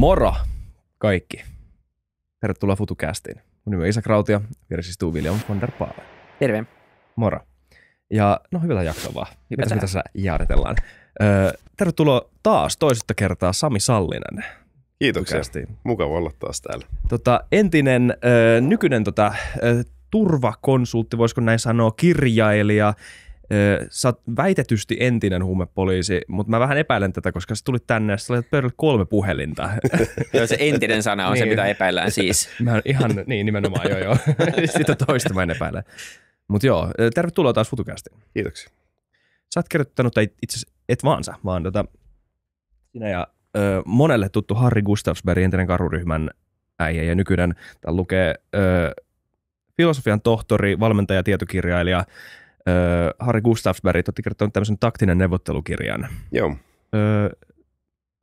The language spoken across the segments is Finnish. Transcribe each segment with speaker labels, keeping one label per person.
Speaker 1: Moro kaikki. Tervetuloa FutuCastiin. Mun nimi on Isa Krautia, vieressä istuu William von der Paale. Terve. Moro. Ja no hyvätä jaksoa vaan. Mitäs me tässä jaaritellaan? Öö, tervetuloa taas toisesta kertaa Sami Sallinen. Kiitoksia. Kästiin. Mukava olla taas täällä. Tota, entinen, öö, nykyinen tota, öö, turvakonsultti, voisiko näin sanoa, kirjailija, sä oot väitetysti entinen huumepoliisi, mutta mä vähän epäilen tätä, koska sä tulit tänne ja sä olet pöydällä kolme puhelinta. joo, se entinen
Speaker 2: sana on niin. se, mitä
Speaker 1: epäillään siis. Mä ihan, niin nimenomaan, joo joo. Sitä toista mä en epäile. Mutta joo, tervetuloa taas futukästi. Kiitoksia. Sä oot kirjoittanut, tai itse asiassa et vaan sä, vaan tota, sinä ja ö, monelle tuttu Harri Gustafsberg, entinen karuryhmän äijä ja nykyinen, tää lukee ö, filosofian tohtori, valmentaja, tietokirjailija, öö, Harry Gustafsberg otti kertonut tämmöisen taktinen neuvottelukirjan. Joo. Öö,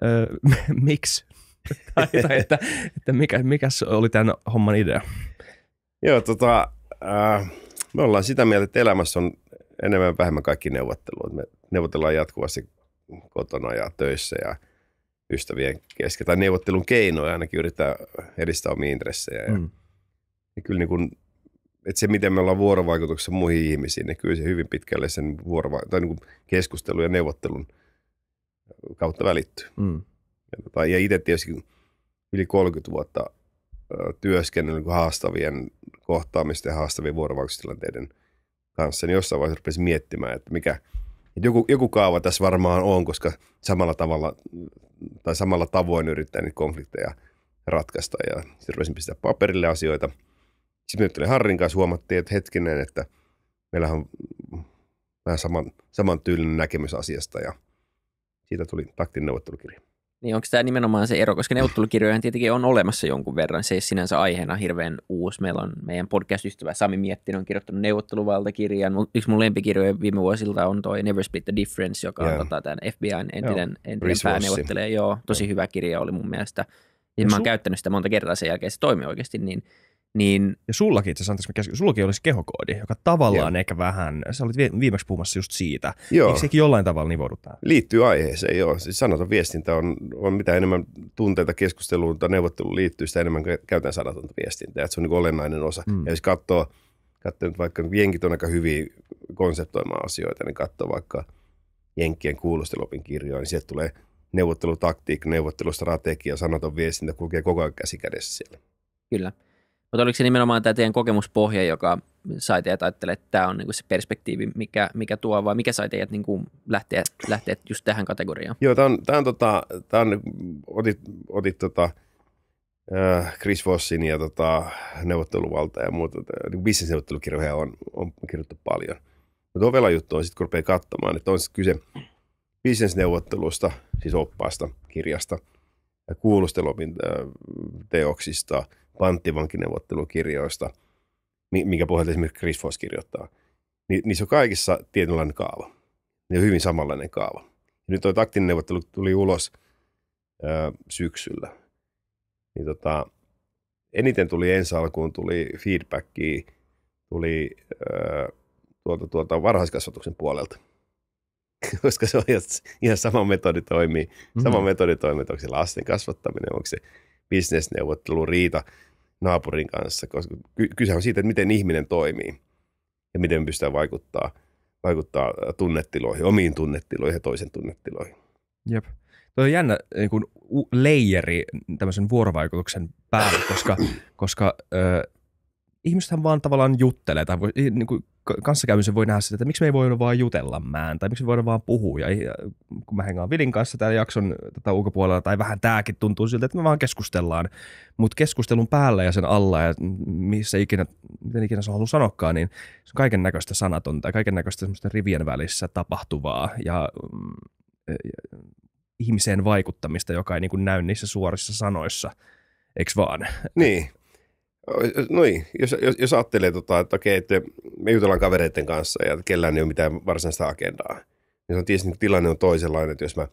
Speaker 1: öö, miksi? tai, tai että, että mikä, mikä oli tämän homman idea?
Speaker 3: Joo, tota, äh, me ollaan sitä mieltä, että elämässä on enemmän vähemmän kaikki neuvottelut. Me neuvotellaan jatkuvasti kotona ja töissä ja ystävien kesken. Tai neuvottelun keinoja ainakin yrittää edistää omia intressejä. Ja, mm. ja kyllä niin kuin että se, miten me ollaan vuorovaikutuksessa muihin ihmisiin, niin kyllä se hyvin pitkälle sen vuorova- tai niin kuin keskustelun ja neuvottelun kautta välittyy. Mm. Ja, tota, ja itse tietysti yli 30 vuotta työskennellyt niin haastavien kohtaamisten ja haastavien vuorovaikutustilanteiden kanssa, niin jossain vaiheessa rupesin miettimään, että mikä, että joku, joku kaava tässä varmaan on, koska samalla tavalla tai samalla tavoin yrittää niitä konflikteja ratkaista. Ja sitten rupesin pistää paperille asioita – sitten me juttelin Harrin kanssa, huomattiin, että hetkinen, että meillä on vähän saman, saman tyylinen näkemys asiasta ja siitä tuli taktin neuvottelukirja.
Speaker 2: Niin onko tämä nimenomaan se ero, koska neuvottelukirjoja tietenkin on olemassa jonkun verran. Se ei sinänsä aiheena hirveän uusi. Meillä on meidän podcast-ystävä Sami Miettinen on kirjoittanut neuvotteluvaltakirjan. Yksi mun lempikirjoja viime vuosilta on toi Never Split the Difference, joka on yeah. tota, tämän FBIn entinen, yeah. entinen pääneuvottelija. Joo, tosi yeah. hyvä kirja oli mun mielestä. Ja, no mä oon käyttänyt sitä monta kertaa sen jälkeen, se toimii oikeasti niin
Speaker 1: niin... Ja sullakin itse asiassa, anteeksi, sullakin olisi kehokoodi, joka tavallaan joo. ehkä vähän, sä olit viimeksi puhumassa just siitä. Joo. Eikö sekin jollain tavalla nivouduttaa?
Speaker 3: Liittyy aiheeseen, joo. Siis sanaton viestintä on, on mitä enemmän tunteita keskusteluun tai neuvotteluun liittyy, sitä enemmän käytetään sanatonta viestintää. että se on niin olennainen osa. Mm. Ja jos katsoo, katsoo nyt vaikka, jenkit on aika hyvin konseptoimaan asioita, niin katsoo vaikka jenkkien kuulostelopin kirjoja, niin sieltä tulee neuvottelutaktiikka, neuvottelustrategia, sanaton viestintä kulkee koko ajan käsi kädessä siellä.
Speaker 2: Kyllä. Mutta oliko se nimenomaan tämä teidän kokemuspohja, joka sai teidät ajattelemaan, että tämä on niinku se perspektiivi, mikä, mikä tuo, vai mikä sai teidät niinku lähteä, lähteä just tähän kategoriaan?
Speaker 3: Joo, tämä on, tämä on, tota, tämä on, otit, otit tota, äh, Chris Vossin ja tota, neuvotteluvalta ja muuta. Äh, niin bisnesneuvottelukirjoja on, on kirjoittu paljon. Mutta tuo juttu on sitten, kun rupeaa katsomaan, että niin on kyse bisnesneuvottelusta, siis oppaasta, kirjasta, kuulustelopin äh, teoksista – panttivankineuvottelukirjoista, minkä pohjalta esimerkiksi Chris Voss kirjoittaa, niin niissä on kaikissa tietynlainen kaava. on hyvin samanlainen kaava. Nyt tuo taktinen neuvottelu tuli ulos ö, syksyllä. Niin tota, eniten tuli ensi alkuun, tuli feedbackia, tuli ö, tuolta, tuolta varhaiskasvatuksen puolelta. Koska se on ihan sama metodi toimii. Sama mm-hmm. metodi toimii, onko se lasten kasvattaminen, onko se bisnesneuvottelu, riita – naapurin kanssa, koska kyse on siitä, että miten ihminen toimii ja miten pystytään vaikuttaa, vaikuttaa tunnetiloihin, omiin tunnetiloihin ja toisen tunnetiloihin.
Speaker 1: Jep. Tuo on jännä niin kuin leijeri tämmöisen vuorovaikutuksen päälle, koska, koska ö, ihmisethän vaan tavallaan juttelee, tai voi, niin kuin kanssakäymisen voi nähdä sitä, että miksi me ei voida vaan jutella mään, tai miksi me voidaan vaan puhua. Ja kun mä hengaan Vilin kanssa täällä jakson tätä ulkopuolella, tai vähän tääkin tuntuu siltä, että me vaan keskustellaan. Mutta keskustelun päällä ja sen alla, ja missä ikinä, miten ikinä se haluaa sanokkaan, niin se on kaiken näköistä sanatonta, kaiken näköistä semmoista rivien välissä tapahtuvaa. Ja, ja mm, e, ihmiseen vaikuttamista, joka ei niin kuin näy niissä suorissa sanoissa, eikö vaan? Niin.
Speaker 3: Noin, niin, jos, jos, jos ajattelee, tota, että okei, että me jutellaan kavereiden kanssa ja kellään ei ole mitään varsinaista agendaa, niin se on tietysti että niin tilanne on toisenlainen, että jos mä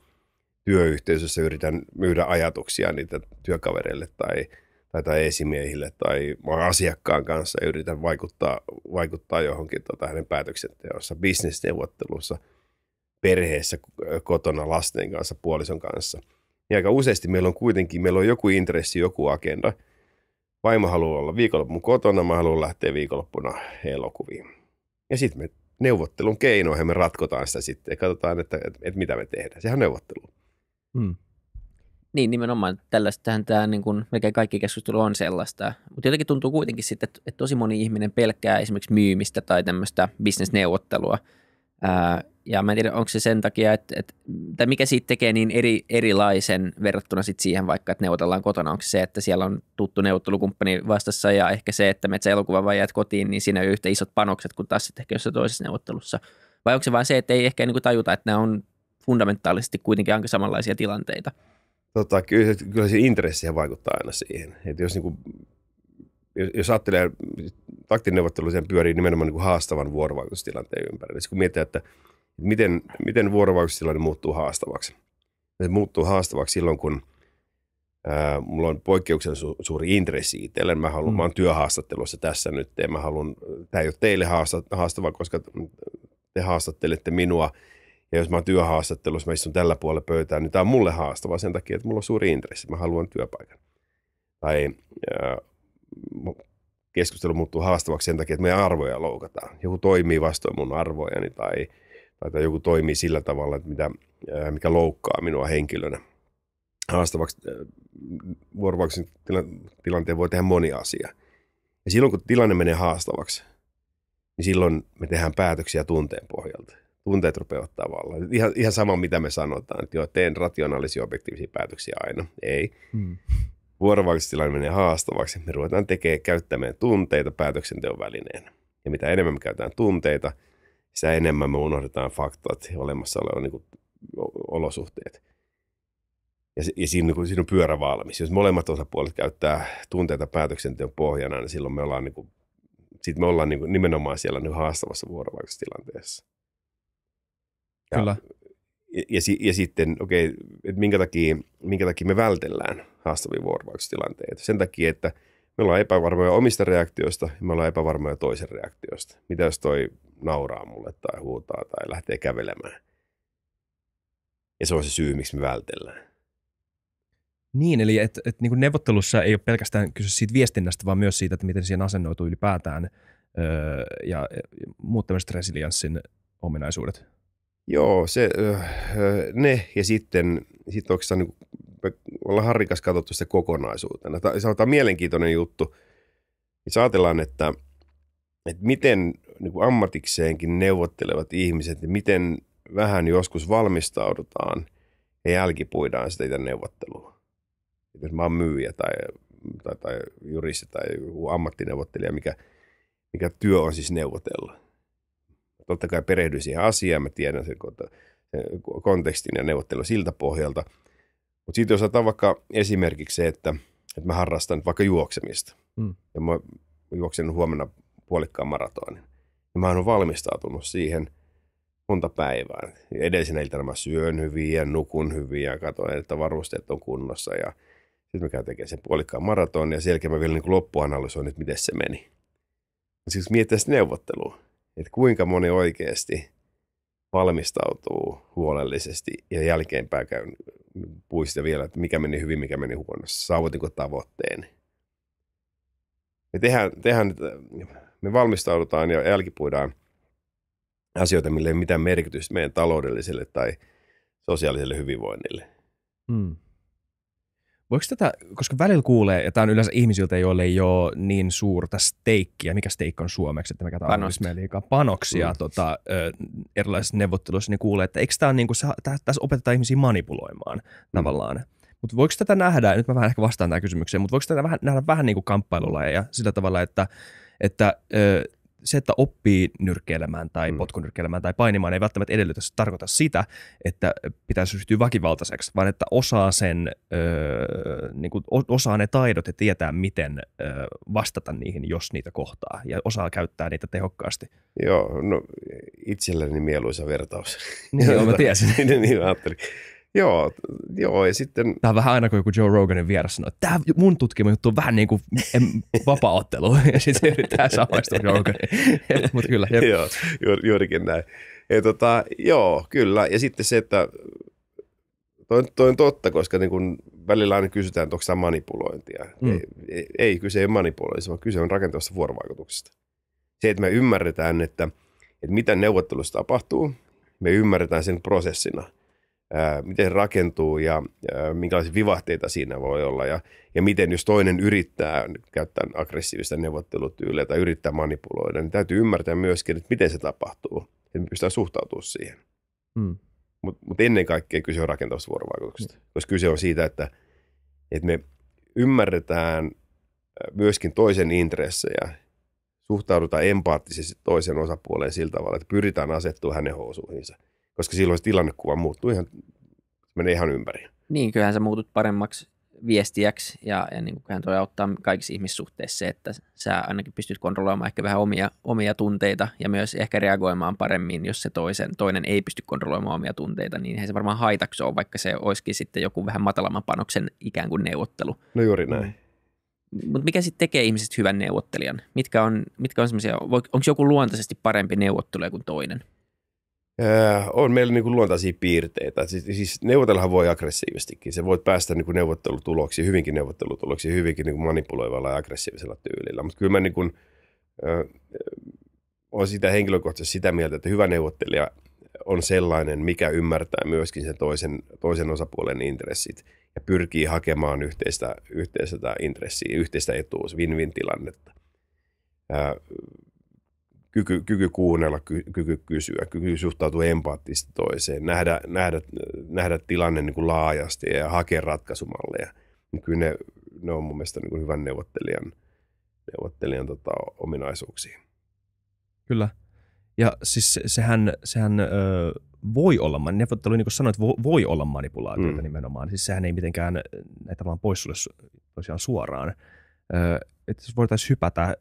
Speaker 3: työyhteisössä yritän myydä ajatuksia niitä työkavereille tai, tai, tai esimiehille tai asiakkaan kanssa ja yritän vaikuttaa, vaikuttaa johonkin tota, hänen päätöksenteossa, bisnesneuvottelussa, perheessä, kotona, lasten kanssa, puolison kanssa. Niin aika useasti meillä on kuitenkin meillä on joku intressi, joku agenda – Vaimo haluaa olla viikonloppuun kotona, mä haluan lähteä viikonloppuna elokuviin. Ja sitten me neuvottelun keinoihin me ratkotaan sitä sitten ja katsotaan, että, että, että mitä me tehdään. Sehän on neuvottelu.
Speaker 1: Hmm.
Speaker 2: Niin, nimenomaan. Tällaistähän tämä niin kuin, melkein kaikki keskustelu on sellaista. Mutta jotenkin tuntuu kuitenkin sitten, että, että tosi moni ihminen pelkää esimerkiksi myymistä tai tämmöistä bisnesneuvottelua. Ää, ja mä en tiedä, onko se sen takia, että, että mikä siitä tekee niin eri, erilaisen verrattuna sit siihen vaikka, että neuvotellaan kotona. Onko se, että siellä on tuttu neuvottelukumppani vastassa ja ehkä se, että metsä elokuva vai jäät kotiin, niin siinä on yhtä isot panokset kuin taas sitten ehkä jossain toisessa neuvottelussa. Vai onko se vain se, että ei ehkä niin kuin tajuta, että nämä on fundamentaalisesti kuitenkin aika samanlaisia tilanteita?
Speaker 3: Tota, kyllä, kyllä se intressi vaikuttaa aina siihen. Että jos niin kuin jos, jos ajattelee, neuvottelu pyörii nimenomaan niin kuin haastavan vuorovaikutustilanteen ympärillä. kun miettii, että miten, miten vuorovaikutustilanne muuttuu haastavaksi. Se muuttuu haastavaksi silloin, kun ää, mulla on poikkeuksen su- suuri intressi itselleen. Mä, haluan, mm. mä oon työhaastattelussa tässä nyt mä tämä ei ole teille haasta- haastava, koska te haastattelette minua. Ja jos mä oon työhaastattelussa, mä istun tällä puolella pöytään, niin tämä on mulle haastava sen takia, että mulla on suuri intressi, mä haluan työpaikan. Tai ää, keskustelu muuttuu haastavaksi sen takia, että meidän arvoja loukataan. Joku toimii vastoin mun arvojani tai – tai joku toimii sillä tavalla, että mitä, mikä loukkaa minua henkilönä. Haastavaksi vuorovaikutuksen tilanteen voi tehdä moni asia. Ja silloin kun tilanne menee haastavaksi, niin silloin me tehdään päätöksiä tunteen pohjalta. Tunteet rupeavat tavallaan. Ihan, ihan sama, mitä me sanotaan, että joo, teen rationaalisia objektiivisia päätöksiä aina. Ei. Hmm. tilanne menee haastavaksi. Me ruvetaan tekemään käyttämään tunteita päätöksenteon välineenä. Ja mitä enemmän me käytetään tunteita, sitä enemmän me unohdetaan faktat, olemassa olevat niin olosuhteet. Ja, ja siinä, niin kuin, siinä on pyörä valmis. Jos molemmat osapuolet käyttää tunteita päätöksenteon pohjana, niin silloin me ollaan, niin kuin, sit me ollaan niin kuin, nimenomaan siellä niin haastavassa vuorovaikutustilanteessa. Ja, Kyllä. Ja, ja, ja sitten, okei, okay, että minkä takia, minkä takia me vältellään haastavia vuorovaikutustilanteita? Sen takia, että me ollaan epävarmoja omista reaktioista ja me ollaan epävarmoja toisen reaktioista. Mitä jos toi nauraa mulle tai huutaa tai lähtee kävelemään. Ja se on se syy, miksi me vältellään.
Speaker 1: Niin, eli et, et, niin neuvottelussa ei ole pelkästään kyse siitä viestinnästä, vaan myös siitä, että miten siihen asennoituu ylipäätään öö, ja muut tämmöiset resilienssin ominaisuudet.
Speaker 3: Joo, se, öö, öö ne ja sitten sit oikeastaan niin ollaan harrikas katsottu sitä kokonaisuutena. Tämä on, tämä on mielenkiintoinen juttu. Jos siis ajatellaan, että – että miten niin kuin ammatikseenkin neuvottelevat ihmiset, niin miten vähän joskus valmistaudutaan ja jälkipuidaan sitä itse neuvottelua. jos mä oon myyjä tai, tai, tai juristi tai ammattineuvottelija, mikä, mikä työ on siis neuvotella. Totta kai perehdy siihen asiaan, mä tiedän sen kontekstin ja neuvottelun siltä pohjalta. Mutta sitten jos otetaan vaikka esimerkiksi se, että, että mä harrastan vaikka juoksemista. Mm. Ja mä juoksen huomenna puolikkaan maratonin. Ja mä oon valmistautunut siihen monta päivää. Edellisenä iltana mä syön hyvin ja nukun hyvin ja katsoin, että varusteet on kunnossa. Ja sitten mä käyn tekemään sen puolikkaan maraton ja sen mä vielä niin loppuanalysoin, että miten se meni. Siis miettiä sitä neuvottelua, että kuinka moni oikeasti valmistautuu huolellisesti ja jälkeenpäin käyn puista vielä, että mikä meni hyvin, mikä meni huonosti, saavutinko tavoitteen. Me tehdään, tehdään me valmistaudutaan ja jälkipuidaan asioita, millä ei ole mitään merkitystä meidän taloudelliselle tai sosiaaliselle hyvinvoinnille.
Speaker 1: Hmm. Voiko tätä, koska välillä kuulee, ja tämä on yleensä ihmisiltä, joille ei ole niin suurta steikkiä, mikä steikki on suomeksi, että mikä tämä on liikaa, panoksia mm. tota, ö, erilaisissa neuvotteluissa, niin kuulee, että eikö tämä on niin kuin, tässä opetetaan ihmisiä manipuloimaan mm. tavallaan. Mutta voiko tätä nähdä, nyt mä vähän ehkä vastaan tähän kysymykseen, mutta voiko tätä vähän, nähdä vähän niin kuin kamppailulla ja sillä tavalla, että että se, että oppii nyrkkeilemään tai mm. potkunyrkkeilemään tai painimaan, ei välttämättä edellytä tarkoita sitä, että pitäisi ryhtyä väkivaltaiseksi, vaan että osaa, sen, ö, niin kuin osaa ne taidot ja tietää, miten ö, vastata niihin, jos niitä kohtaa, ja osaa käyttää niitä tehokkaasti.
Speaker 3: Joo, no itselleni mieluisa vertaus. Niin, joo, mä tiesin.
Speaker 1: niin, niin, niin, ajattelin. Joo, joo, ja sitten... Tämä on vähän aina kuin joku Joe Roganin vieras sanoo, että tämä mun tutkimus juttu on vähän niin kuin vapaaottelu, ja sitten se yrittää samaistua Roganin.
Speaker 3: Mutta kyllä. Jep. Joo, juur, juurikin näin. Ja tota, joo, kyllä. Ja sitten se, että toi, toi on totta, koska niin kun välillä aina kysytään, että onko tämä manipulointia. Mm. Ei, ei, ei, kyse ei manipuloinnista, vaan kyse on rakentavasta vuorovaikutuksesta. Se, että me ymmärretään, että, että mitä neuvottelussa tapahtuu, me ymmärretään sen prosessina miten se rakentuu ja minkälaisia vivahteita siinä voi olla ja, ja miten jos toinen yrittää käyttää aggressiivista neuvottelutyyliä tai yrittää manipuloida, niin täytyy ymmärtää myöskin, että miten se tapahtuu, että me pystytään suhtautumaan siihen. Mm. Mutta mut ennen kaikkea kyse on rakentavasta vuorovaikutuksesta, mm. koska kyse on siitä, että, että me ymmärretään myöskin toisen intressejä, suhtaudutaan empaattisesti toisen osapuoleen sillä tavalla, että pyritään asettua hänen housuihinsa – koska silloin se tilannekuva muuttuu ihan, menee ihan ympäri. Niin,
Speaker 2: kyllähän sä muutut paremmaksi viestiäksi ja, ja niin kuin tuo auttaa kaikissa ihmissuhteissa se, että sä ainakin pystyt kontrolloimaan ehkä vähän omia, omia tunteita ja myös ehkä reagoimaan paremmin, jos se toisen, toinen ei pysty kontrolloimaan omia tunteita, niin ei se varmaan haitaksi ole, vaikka se olisikin sitten joku vähän matalamman panoksen ikään kuin neuvottelu. No juuri näin. Mm. Mutta mikä sitten tekee ihmisestä hyvän neuvottelijan? Mitkä on, mitkä on semmoisia, onko joku luontaisesti parempi neuvottelija kuin toinen?
Speaker 3: Öö, on meillä niin kuin luontaisia piirteitä. Siis, siis neuvotellahan voi aggressiivistikin. Se voit päästä niin kuin neuvottelutuloksiin, hyvinkin neuvottelutuloksi, hyvinkin niin kuin manipuloivalla ja aggressiivisella tyylillä. Mutta kyllä mä niin kuin, öö, olen sitä henkilökohtaisesti sitä mieltä, että hyvä neuvottelija on sellainen, mikä ymmärtää myöskin sen toisen, toisen osapuolen intressit ja pyrkii hakemaan yhteistä, yhteistä intressiä, yhteistä etuus, win-win tilannetta. Öö, kyky, kyky kuunnella, kyky kysyä, kyky suhtautua empaattisesti toiseen, nähdä, nähdä, nähdä tilanne niin kuin laajasti ja hakea ratkaisumalleja. Niin kyllä ne, ne on mun mielestä niin kuin hyvän neuvottelijan, neuvottelijan tota, ominaisuuksia.
Speaker 1: Kyllä. Ja siis sehän, sehän ö, voi olla, neuvottelu niin kuin sanoit, voi, voi olla manipulaatiota mm. nimenomaan. Siis sehän ei mitenkään näitä vaan pois sulle tosiaan suoraan. Ö, että jos voitaisiin hypätä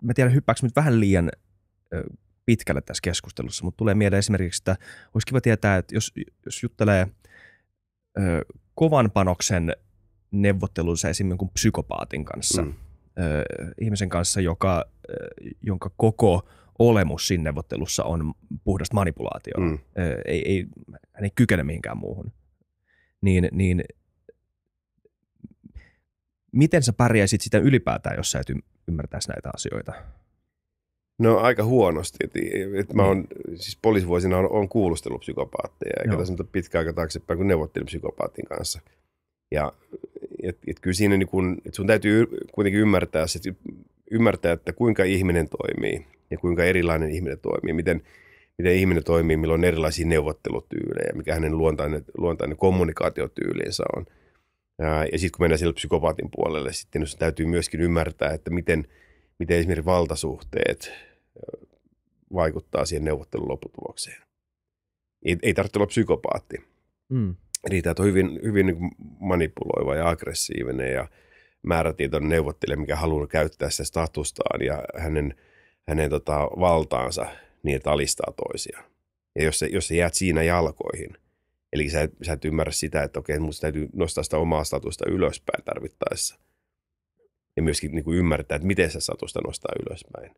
Speaker 1: mä tiedän hyppääkö nyt vähän liian pitkälle tässä keskustelussa, mutta tulee mieleen esimerkiksi, että olisi kiva tietää, että jos, jos juttelee ö, kovan panoksen neuvottelunsa esimerkiksi psykopaatin kanssa, mm. ö, ihmisen kanssa, joka, ö, jonka koko olemus siinä neuvottelussa on puhdasta manipulaatio, mm. ö, ei, ei, hän ei kykene mihinkään muuhun, niin, niin miten sä pärjäisit sitä ylipäätään, jos sä et ymmärtäisi näitä asioita?
Speaker 3: No aika huonosti. Et, et mä niin. oon, siis poliisivuosina on, on kuulustellut psykopaatteja, eikä tässä ole pitkä aika taaksepäin, kun neuvottelin psykopaatin kanssa. Ja et, et kyllä siinä niin kun, et sun täytyy kuitenkin ymmärtää, sit, ymmärtää, että kuinka ihminen toimii ja kuinka erilainen ihminen toimii, miten, miten ihminen toimii, milloin on erilaisia neuvottelutyylejä, mikä hänen luontainen, luontainen kommunikaatiotyyliinsä on – ja sitten kun mennään sille psykopaatin puolelle, sitten jos täytyy myöskin ymmärtää, että miten, miten esimerkiksi valtasuhteet vaikuttaa siihen neuvottelun lopputulokseen. Ei, ei tarvitse olla psykopaatti. Mm. Riittää, että on hyvin, hyvin niin manipuloiva ja aggressiivinen ja määrätietoinen neuvottelija, mikä haluaa käyttää sitä statustaan ja hänen, hänen tota, valtaansa niin, että alistaa toisia. Ja jos, se, jos sä jäät siinä jalkoihin, Eli sä et, sä et ymmärrä sitä, että okei, mutta täytyy nostaa sitä omaa statusta ylöspäin tarvittaessa. Ja myöskin niin kuin ymmärtää, että miten sä statusta nostaa ylöspäin.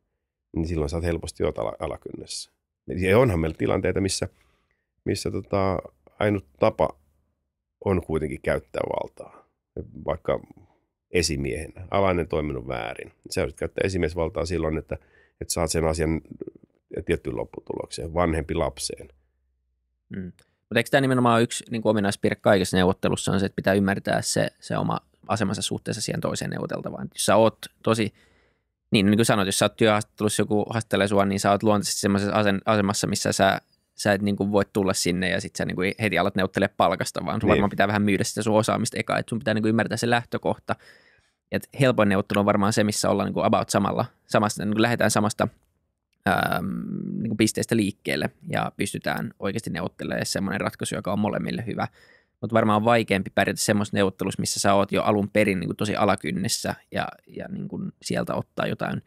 Speaker 3: Niin silloin sä oot helposti jo ala, alakynnessä. Ja onhan meillä tilanteita, missä, missä tota, ainut tapa on kuitenkin käyttää valtaa. Vaikka esimiehenä. Alainen toiminut väärin. Sä yrität käyttää esimiesvaltaa silloin, että, että saat sen asian äh, tiettyyn lopputulokseen, vanhempi lapseen.
Speaker 2: Mm. Mutta eikö tämä nimenomaan yksi niin ominaispiirre kaikessa neuvottelussa on se, että pitää ymmärtää se, se oma asemansa suhteessa siihen toiseen neuvoteltavaan. Jos sä oot tosi, niin, no niin kuin sanoit, jos sä oot työhaastattelussa, joku haastattelee sua, niin sä oot luontaisesti sellaisessa asemassa, missä sä, sä et niin kuin voi tulla sinne ja sitten sä niin kuin heti alat neuvottelee palkasta, vaan sun niin. varmaan pitää vähän myydä sitä sun osaamista eka, että sun pitää niin kuin ymmärtää se lähtökohta. Et helpoin neuvottelu on varmaan se, missä ollaan niin kuin about samalla, samasta, niin kuin lähdetään samasta – Ähm, niin pisteestä liikkeelle ja pystytään oikeasti neuvottelemaan semmoinen ratkaisu, joka on molemmille hyvä. Mutta varmaan on vaikeampi pärjätä semmoisessa neuvottelussa, missä sä oot jo alun perin niin kuin tosi alakynnessä ja, ja niin kuin sieltä ottaa jotain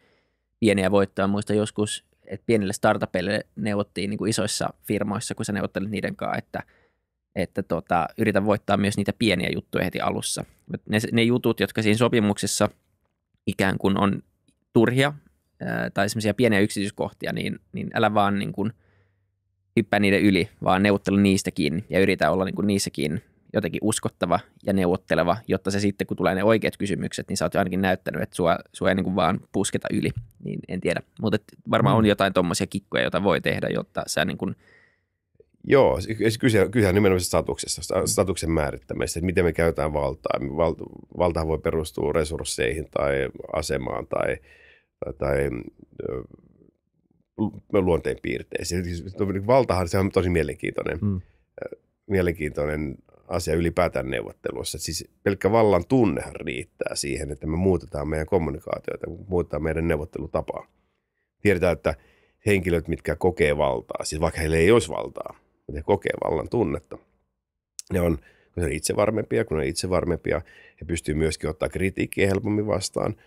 Speaker 2: pieniä voittoja. Muista joskus, että pienille startupeille neuvottiin niin kuin isoissa firmoissa, kun sä neuvottelit niiden kanssa, että – että tota, yritän voittaa myös niitä pieniä juttuja heti alussa. Ne, ne jutut, jotka siinä sopimuksessa ikään kuin on turhia, tai semmoisia pieniä yksityiskohtia, niin, niin älä vaan niin kuin hyppää niiden yli, vaan neuvottele niistä kiinni ja yritä olla niin kuin niissäkin jotenkin uskottava ja neuvotteleva, jotta se sitten, kun tulee ne oikeat kysymykset, niin sä oot jo ainakin näyttänyt, että sua, sua ei niin kuin vaan pusketa yli, niin en tiedä. Mutta varmaan mm. on jotain
Speaker 3: tuommoisia kikkoja, joita voi tehdä, jotta sä niin kuin Joo, kyse, on nimenomaan statuksessa, statuksen määrittämisestä, että miten me käytetään valtaa. valtahan voi perustua resursseihin tai asemaan tai tai luonteen piirteisiin. Siis niin valtahan se on tosi mielenkiintoinen, mm. mielenkiintoinen asia ylipäätään neuvotteluissa. Siis pelkkä vallan tunnehan riittää siihen, että me muutetaan meidän kommunikaatioita, muutetaan meidän neuvottelutapaa. Tiedetään, että henkilöt, mitkä kokee valtaa, siis vaikka heillä ei olisi valtaa, mutta he kokee vallan tunnetta, ne on, kun ne on kun ne on itsevarmempia, he pystyvät myöskin ottaa kritiikkiä helpommin vastaan –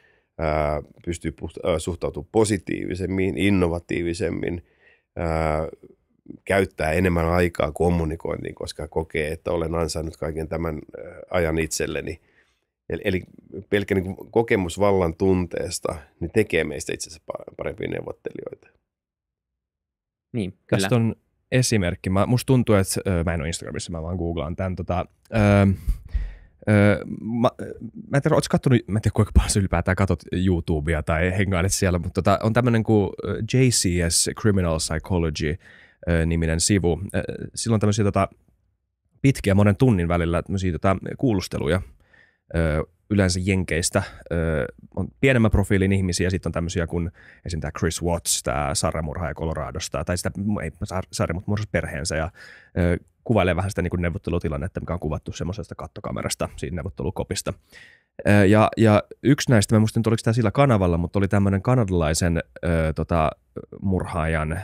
Speaker 3: pystyy suhtautumaan positiivisemmin, innovatiivisemmin, käyttää enemmän aikaa kommunikointiin, koska kokee, että olen ansainnut kaiken tämän ajan itselleni. Eli, pelkkä niin kokemus vallan tunteesta niin tekee meistä itse asiassa parempia neuvottelijoita.
Speaker 1: Niin, kyllä. Tästä on esimerkki. Mä, musta tuntuu, että mä en ole Instagramissa, mä vaan googlaan tämän. Tota, öö, Öö, mä, mä en tiedä, ootko kattonut, mä en tiedä kuinka paljon ylipäätään katot YouTubea tai hengailet siellä, mutta tota, on tämmöinen kuin JCS Criminal Psychology niminen sivu. Silloin tämmöisiä tota, pitkiä monen tunnin välillä tämmöisiä tota, kuulusteluja ö, yleensä jenkeistä. on pienemmän profiilin ihmisiä, sitten on tämmöisiä kuin esim. tämä Chris Watts, tämä sarjamurhaaja Coloradosta, tai sitä, ei Sarra, mutta perheensä, ja kuvailee vähän sitä niin kuin neuvottelutilannetta, mikä on kuvattu semmoisesta kattokamerasta, siinä neuvottelukopista. Ja, ja yksi näistä, mä muistin, oliko tämä sillä kanavalla, mutta oli tämmöinen kanadalaisen ö, tota, murhaajan ö,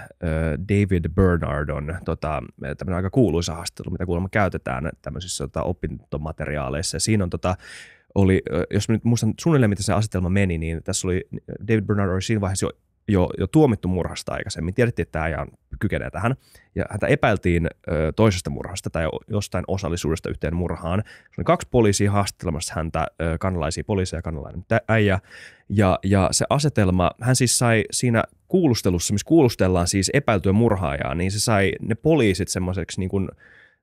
Speaker 1: David Bernardon tota, tämmöinen aika kuuluisa haastattelu, mitä kuulemma käytetään tämmöisissä tota, opintomateriaaleissa. Ja siinä on tota, oli, jos mä nyt muistan suunnilleen, miten se asetelma meni, niin tässä oli David Bernard oli siinä vaiheessa jo jo, jo tuomittu murhasta aikaisemmin. Tiedettiin, että tämä ajan kykenee tähän. Ja häntä epäiltiin ö, toisesta murhasta tai jostain osallisuudesta yhteen murhaan. Se oli kaksi poliisia haastattelemassa häntä, ö, kanalaisia poliiseja ja kanalainen äijä. Ja, ja se asetelma, hän siis sai siinä kuulustelussa, missä kuulustellaan siis epäiltyä murhaajaa, niin se sai ne poliisit semmoiseksi niin kuin,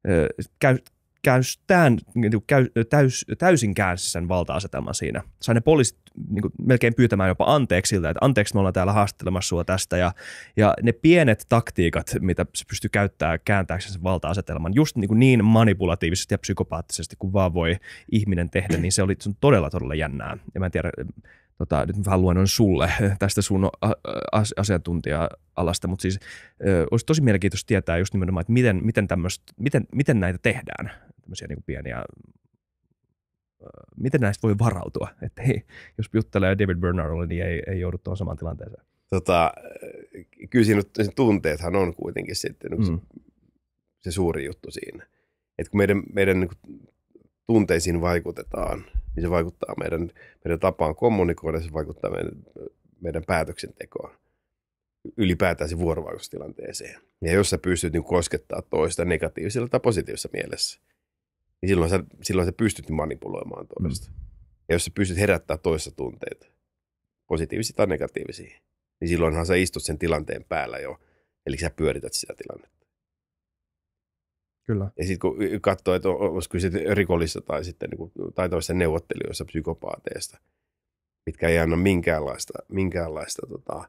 Speaker 1: ö, käy, käystään, niin käy, täys, täysin käänsi sen valta-asetelman siinä. Sai ne poliisit niin kuin, melkein pyytämään jopa anteeksi siltä, että anteeksi me ollaan täällä haastattelemassa sua tästä. Ja, ja ne pienet taktiikat, mitä se pystyy käyttämään kääntääkseen sen valta-asetelman, just niin, kuin niin manipulatiivisesti ja psykopaattisesti kuin vaan voi ihminen tehdä, niin se oli se on todella todella jännää. Ja mä en tiedä, tota, nyt vähän luennon sulle tästä sun asiantuntija-alasta, mutta siis ö, olisi tosi mielenkiintoista tietää just nimenomaan, että miten, miten, tämmöstä, miten, miten näitä tehdään tämmöisiä niin pieniä, äh, miten näistä voi varautua, että hei, jos juttelee David Bernardille, niin ei, ei joudu tuohon samaan tilanteeseen.
Speaker 3: Tota, äh, kyllä siinä tunteethan on kuitenkin sitten niinku mm. se suuri juttu siinä. Et kun meidän, meidän niin kuin tunteisiin vaikutetaan, niin se vaikuttaa meidän, meidän tapaan kommunikoida, se vaikuttaa meidän, meidän päätöksentekoon ylipäätään se vuorovaikutustilanteeseen. Ja jos sä pystyt niin koskettaa toista negatiivisella tai positiivisessa mielessä, niin silloin sä, silloin sä pystyt manipuloimaan toista. Mm. Ja jos sä pystyt herättämään toissa tunteita, positiivisia tai negatiivisia, niin silloinhan sä istut sen tilanteen päällä jo. Eli sä pyörität sitä tilannetta. Kyllä. Ja sitten kun katsoo, että olisiko kyse rikollista tai sitten niin taitavista neuvottelijoista, psykopaateista, mitkä ei anna minkäänlaista, minkäänlaista tota,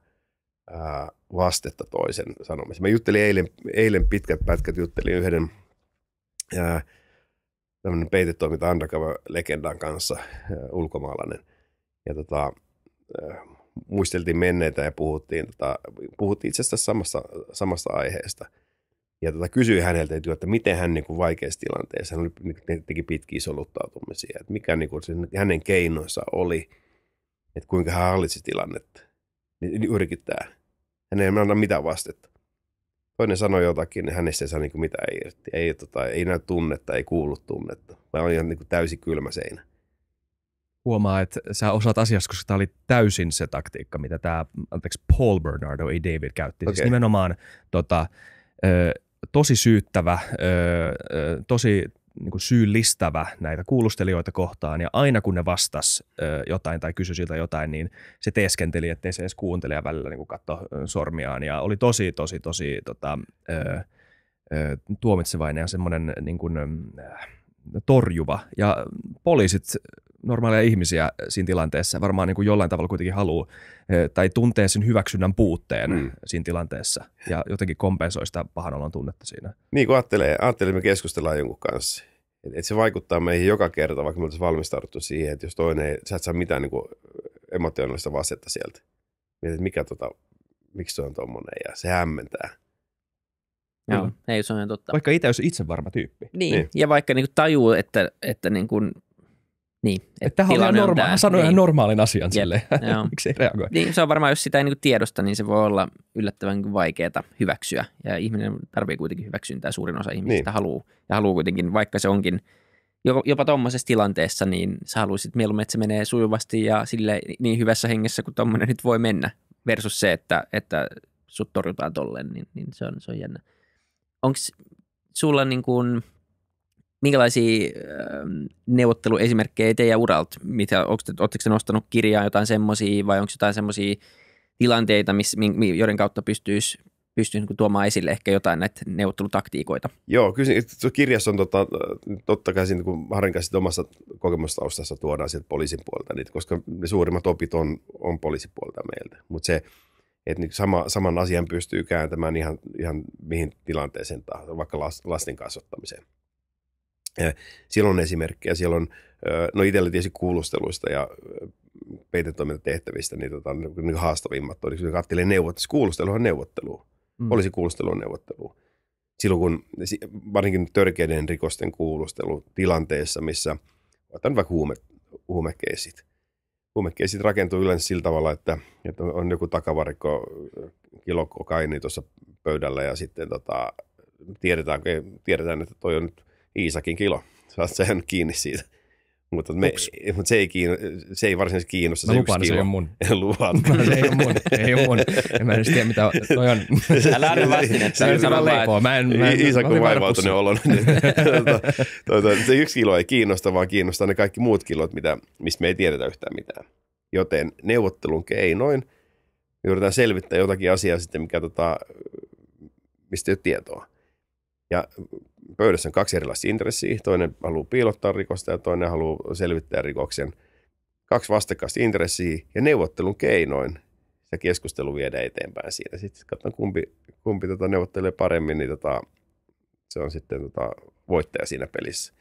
Speaker 3: ää, vastetta toisen sanomiseen. Mä juttelin eilen, eilen pitkät pätkät, juttelin yhden ää, tämmöinen peitetoiminta Undercover-legendan kanssa, ulkomaalainen. Ja tota, muisteltiin menneitä ja puhuttiin, tota, puhuttiin itse asiassa samasta, samasta aiheesta. Ja tota, kysyi häneltä, että miten hän niin kuin vaikeassa tilanteessa, hän oli, niinku, teki pitkiä soluttautumisia, että mikä niin kuin, siis hänen keinoissa oli, että kuinka hän hallitsi tilannetta. Niin, niin yrkittää. Hän ei anna mitään vastetta toinen sanoi jotakin, niin hänestä ei saa niin mitään irti. Ei, tota, ei näy tunnetta, ei kuulu tunnetta. Mä on ihan niin kuin täysin kylmä seinä.
Speaker 1: Huomaa, että sä osaat asiasta, koska tämä oli täysin se taktiikka, mitä tämä, anteeksi, Paul Bernardo, ei David, käytti. Okay. Siis nimenomaan tota, ö, tosi syyttävä, ö, ö, tosi niin kuin syyllistävä näitä kuulustelijoita kohtaan ja aina kun ne vastas ö, jotain tai kysyi siltä jotain, niin se teeskenteli, ettei se edes kuuntele ja välillä niin katso sormiaan ja oli tosi, tosi, tosi tota, ö, ö, tuomitsevainen ja semmoinen niin kuin, ö, torjuva. Ja poliisit, normaaleja ihmisiä siinä tilanteessa, varmaan niin kuin jollain tavalla kuitenkin haluaa eh, tai tuntee sen hyväksynnän puutteen mm. siinä tilanteessa ja jotenkin kompensoi sitä pahan olon tunnetta siinä.
Speaker 3: Niin kuin ajattelee, ajattelee me keskustellaan jonkun kanssa. Et, et se vaikuttaa meihin joka kerta, vaikka me oltaisiin valmistauduttu siihen, että jos toinen ei, sä et saa mitään niin kuin emotionaalista vastetta sieltä. Mietit, mikä tota, miksi se on tuommoinen ja se hämmentää.
Speaker 2: Joo, Kyllä. ei se on totta. Vaikka itse olisi itse varma tyyppi. Niin, niin.
Speaker 3: ja vaikka niin kuin tajuu, että,
Speaker 2: että niinku, niin kuin, niin, että et Tämä on ihan norma- tämä. sanoi niin. ihan
Speaker 1: normaalin asian Jep. silleen, miksi ei
Speaker 2: reagoi. Niin, se on varmaan, jos sitä ei niin tiedosta, niin se voi olla yllättävän niinku vaikeaa hyväksyä. Ja ihminen tarvitsee kuitenkin hyväksyntää, suurin osa ihmisistä niin. haluaa. Ja haluaa kuitenkin, vaikka se onkin jopa tuommoisessa tilanteessa, niin sä haluaisit mieluummin, että se menee sujuvasti ja sille niin hyvässä hengessä kuin tuommoinen nyt voi mennä. Versus se, että, että sut torjutaan tolleen, niin, niin se, on, se on jännä onko sulla niin kuin, minkälaisia ähm, neuvotteluesimerkkejä teidän uralta? Mitä, oletteko te nostanut kirjaa jotain semmoisia vai onko jotain semmoisia tilanteita, miss, joiden kautta pystyisi pystyy niin tuomaan esille ehkä jotain näitä neuvottelutaktiikoita.
Speaker 3: Joo, kyllä kirjassa on totta, totta kai siinä, kun niinku Harin omassa kokemustaustassa tuodaan sieltä poliisin puolelta niin koska ne suurimmat opit on, on poliisipuolta meiltä. Mutta se, että niin sama, saman asian pystyy kääntämään ihan, ihan mihin tilanteeseen tahansa, vaikka lasten kasvattamiseen. Ja siellä on esimerkkejä, siellä on, no itsellä tietysti kuulusteluista ja peitetoimintatehtävistä, niin, tota, niin, niin haastavimmat on, kun katselee neuvottelua, siis on neuvottelu, mm. olisi kuulustelu neuvottelu. Silloin kun, varsinkin törkeiden rikosten kuulustelu tilanteessa, missä, otan vaikka huume, huumekeisit – huumekeisit rakentuu yleensä sillä tavalla, että, että on joku takavarikko kilo kokaini tuossa pöydällä ja sitten tota, tiedetään, tiedetään, että toi on nyt Iisakin kilo. Saat sen kiinni siitä. Mutta, me, mut se, ei kiinno, se ei varsinaisesti kiinnosta. Mä se lupaan, se ei ole mun. Luvat. No, se ei ole mun, ei ole mun. En mä edes tiedä, mitä toi on. Älä anna vastinetta. Älä sano leipoa. Mä en, mä en, Isä kun vaivautunut olon. Niin tota, tota, se yksi kilo ei kiinnosta, vaan kiinnostaa ne kaikki muut kilot, mitä, mistä me ei tiedetä yhtään mitään. Joten neuvottelun keinoin yritetään selvittää jotakin asiaa sitten, mikä tota, mistä ei ole tietoa. Ja pöydässä on kaksi erilaista intressiä. Toinen haluaa piilottaa rikosta ja toinen haluaa selvittää rikoksen. Kaksi vastakkaista intressiä ja neuvottelun keinoin se keskustelu viedään eteenpäin siinä. Sitten katsotaan, kumpi, kumpi tota neuvottelee paremmin, niin tota, se on sitten tota, voittaja siinä pelissä.